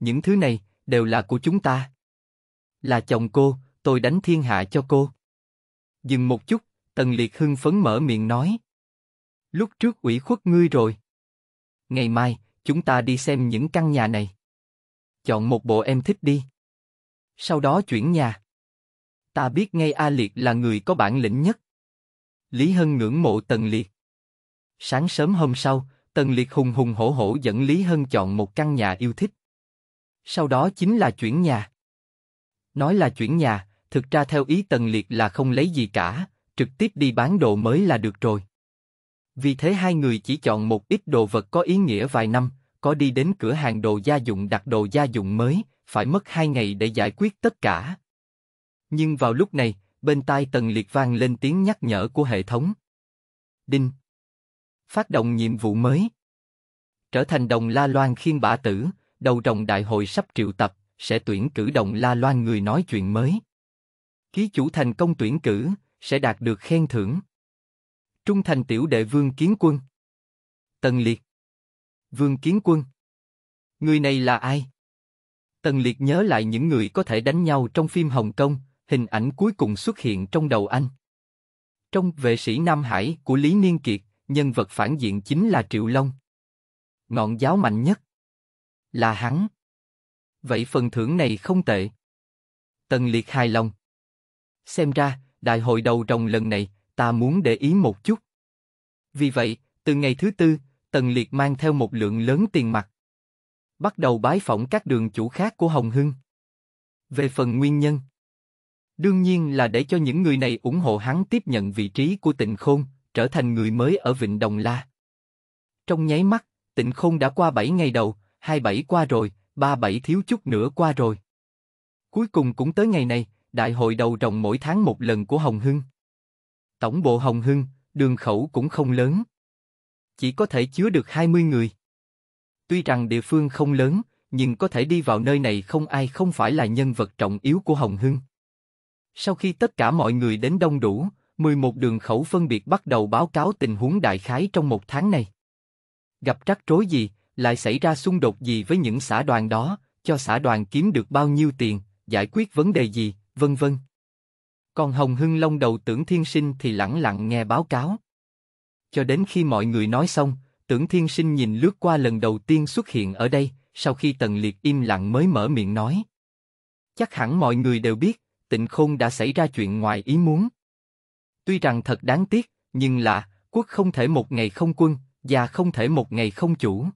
Những thứ này đều là của chúng ta. Là chồng cô, tôi đánh thiên hạ cho cô. Dừng một chút, Tần Liệt hưng phấn mở miệng nói. Lúc trước ủy khuất ngươi rồi. Ngày mai, chúng ta đi xem những căn nhà này. Chọn một bộ em thích đi. Sau đó chuyển nhà. Ta biết ngay A Liệt là người có bản lĩnh nhất. Lý Hân ngưỡng mộ Tần Liệt. Sáng sớm hôm sau, Tần Liệt hùng hùng hổ hổ dẫn Lý Hân chọn một căn nhà yêu thích. Sau đó chính là chuyển nhà. Nói là chuyển nhà, thực ra theo ý Tần Liệt là không lấy gì cả, trực tiếp đi bán đồ mới là được rồi. Vì thế hai người chỉ chọn một ít đồ vật có ý nghĩa vài năm, có đi đến cửa hàng đồ gia dụng đặt đồ gia dụng mới, phải mất hai ngày để giải quyết tất cả. Nhưng vào lúc này, bên tai Tần Liệt vang lên tiếng nhắc nhở của hệ thống. Đinh. Phát động nhiệm vụ mới. Trở thành đồng La Loan khiên bả tử, đầu rồng đại hội sắp triệu tập, sẽ tuyển cử đồng La Loan người nói chuyện mới. Ký chủ thành công tuyển cử, sẽ đạt được khen thưởng. Trung thành tiểu đệ Vương Kiến Quân. Tần Liệt. Vương Kiến Quân. Người này là ai? Tần Liệt nhớ lại những người có thể đánh nhau trong phim Hồng Kông, hình ảnh cuối cùng xuất hiện trong đầu anh. Trong Vệ sĩ Nam Hải của Lý Niên Kiệt, nhân vật phản diện chính là Triệu Long. Ngọn giáo mạnh nhất. Là hắn. Vậy phần thưởng này không tệ. Tần Liệt hài lòng. Xem ra, đại hội đầu rồng lần này, ta muốn để ý một chút. Vì vậy, từ ngày thứ tư, Tần Liệt mang theo một lượng lớn tiền mặt. Bắt đầu bái phỏng các đường chủ khác của Hồng Hưng. Về phần nguyên nhân, đương nhiên là để cho những người này ủng hộ hắn tiếp nhận vị trí của tịnh khôn, trở thành người mới ở Vịnh Đồng La. Trong nháy mắt, tịnh khôn đã qua 7 ngày đầu, 27 qua rồi, 37 thiếu chút nữa qua rồi. Cuối cùng cũng tới ngày này, đại hội đầu rồng mỗi tháng một lần của Hồng Hưng tổng bộ Hồng Hưng, đường khẩu cũng không lớn. Chỉ có thể chứa được 20 người. Tuy rằng địa phương không lớn, nhưng có thể đi vào nơi này không ai không phải là nhân vật trọng yếu của Hồng Hưng. Sau khi tất cả mọi người đến đông đủ, 11 đường khẩu phân biệt bắt đầu báo cáo tình huống đại khái trong một tháng này. Gặp rắc rối gì, lại xảy ra xung đột gì với những xã đoàn đó, cho xã đoàn kiếm được bao nhiêu tiền, giải quyết vấn đề gì, vân vân. Còn Hồng Hưng Long đầu tưởng thiên sinh thì lẳng lặng nghe báo cáo. Cho đến khi mọi người nói xong, tưởng thiên sinh nhìn lướt qua lần đầu tiên xuất hiện ở đây, sau khi Tần Liệt im lặng mới mở miệng nói. Chắc hẳn mọi người đều biết, tịnh khôn đã xảy ra chuyện ngoài ý muốn. Tuy rằng thật đáng tiếc, nhưng là, quốc không thể một ngày không quân, già không thể một ngày không chủ.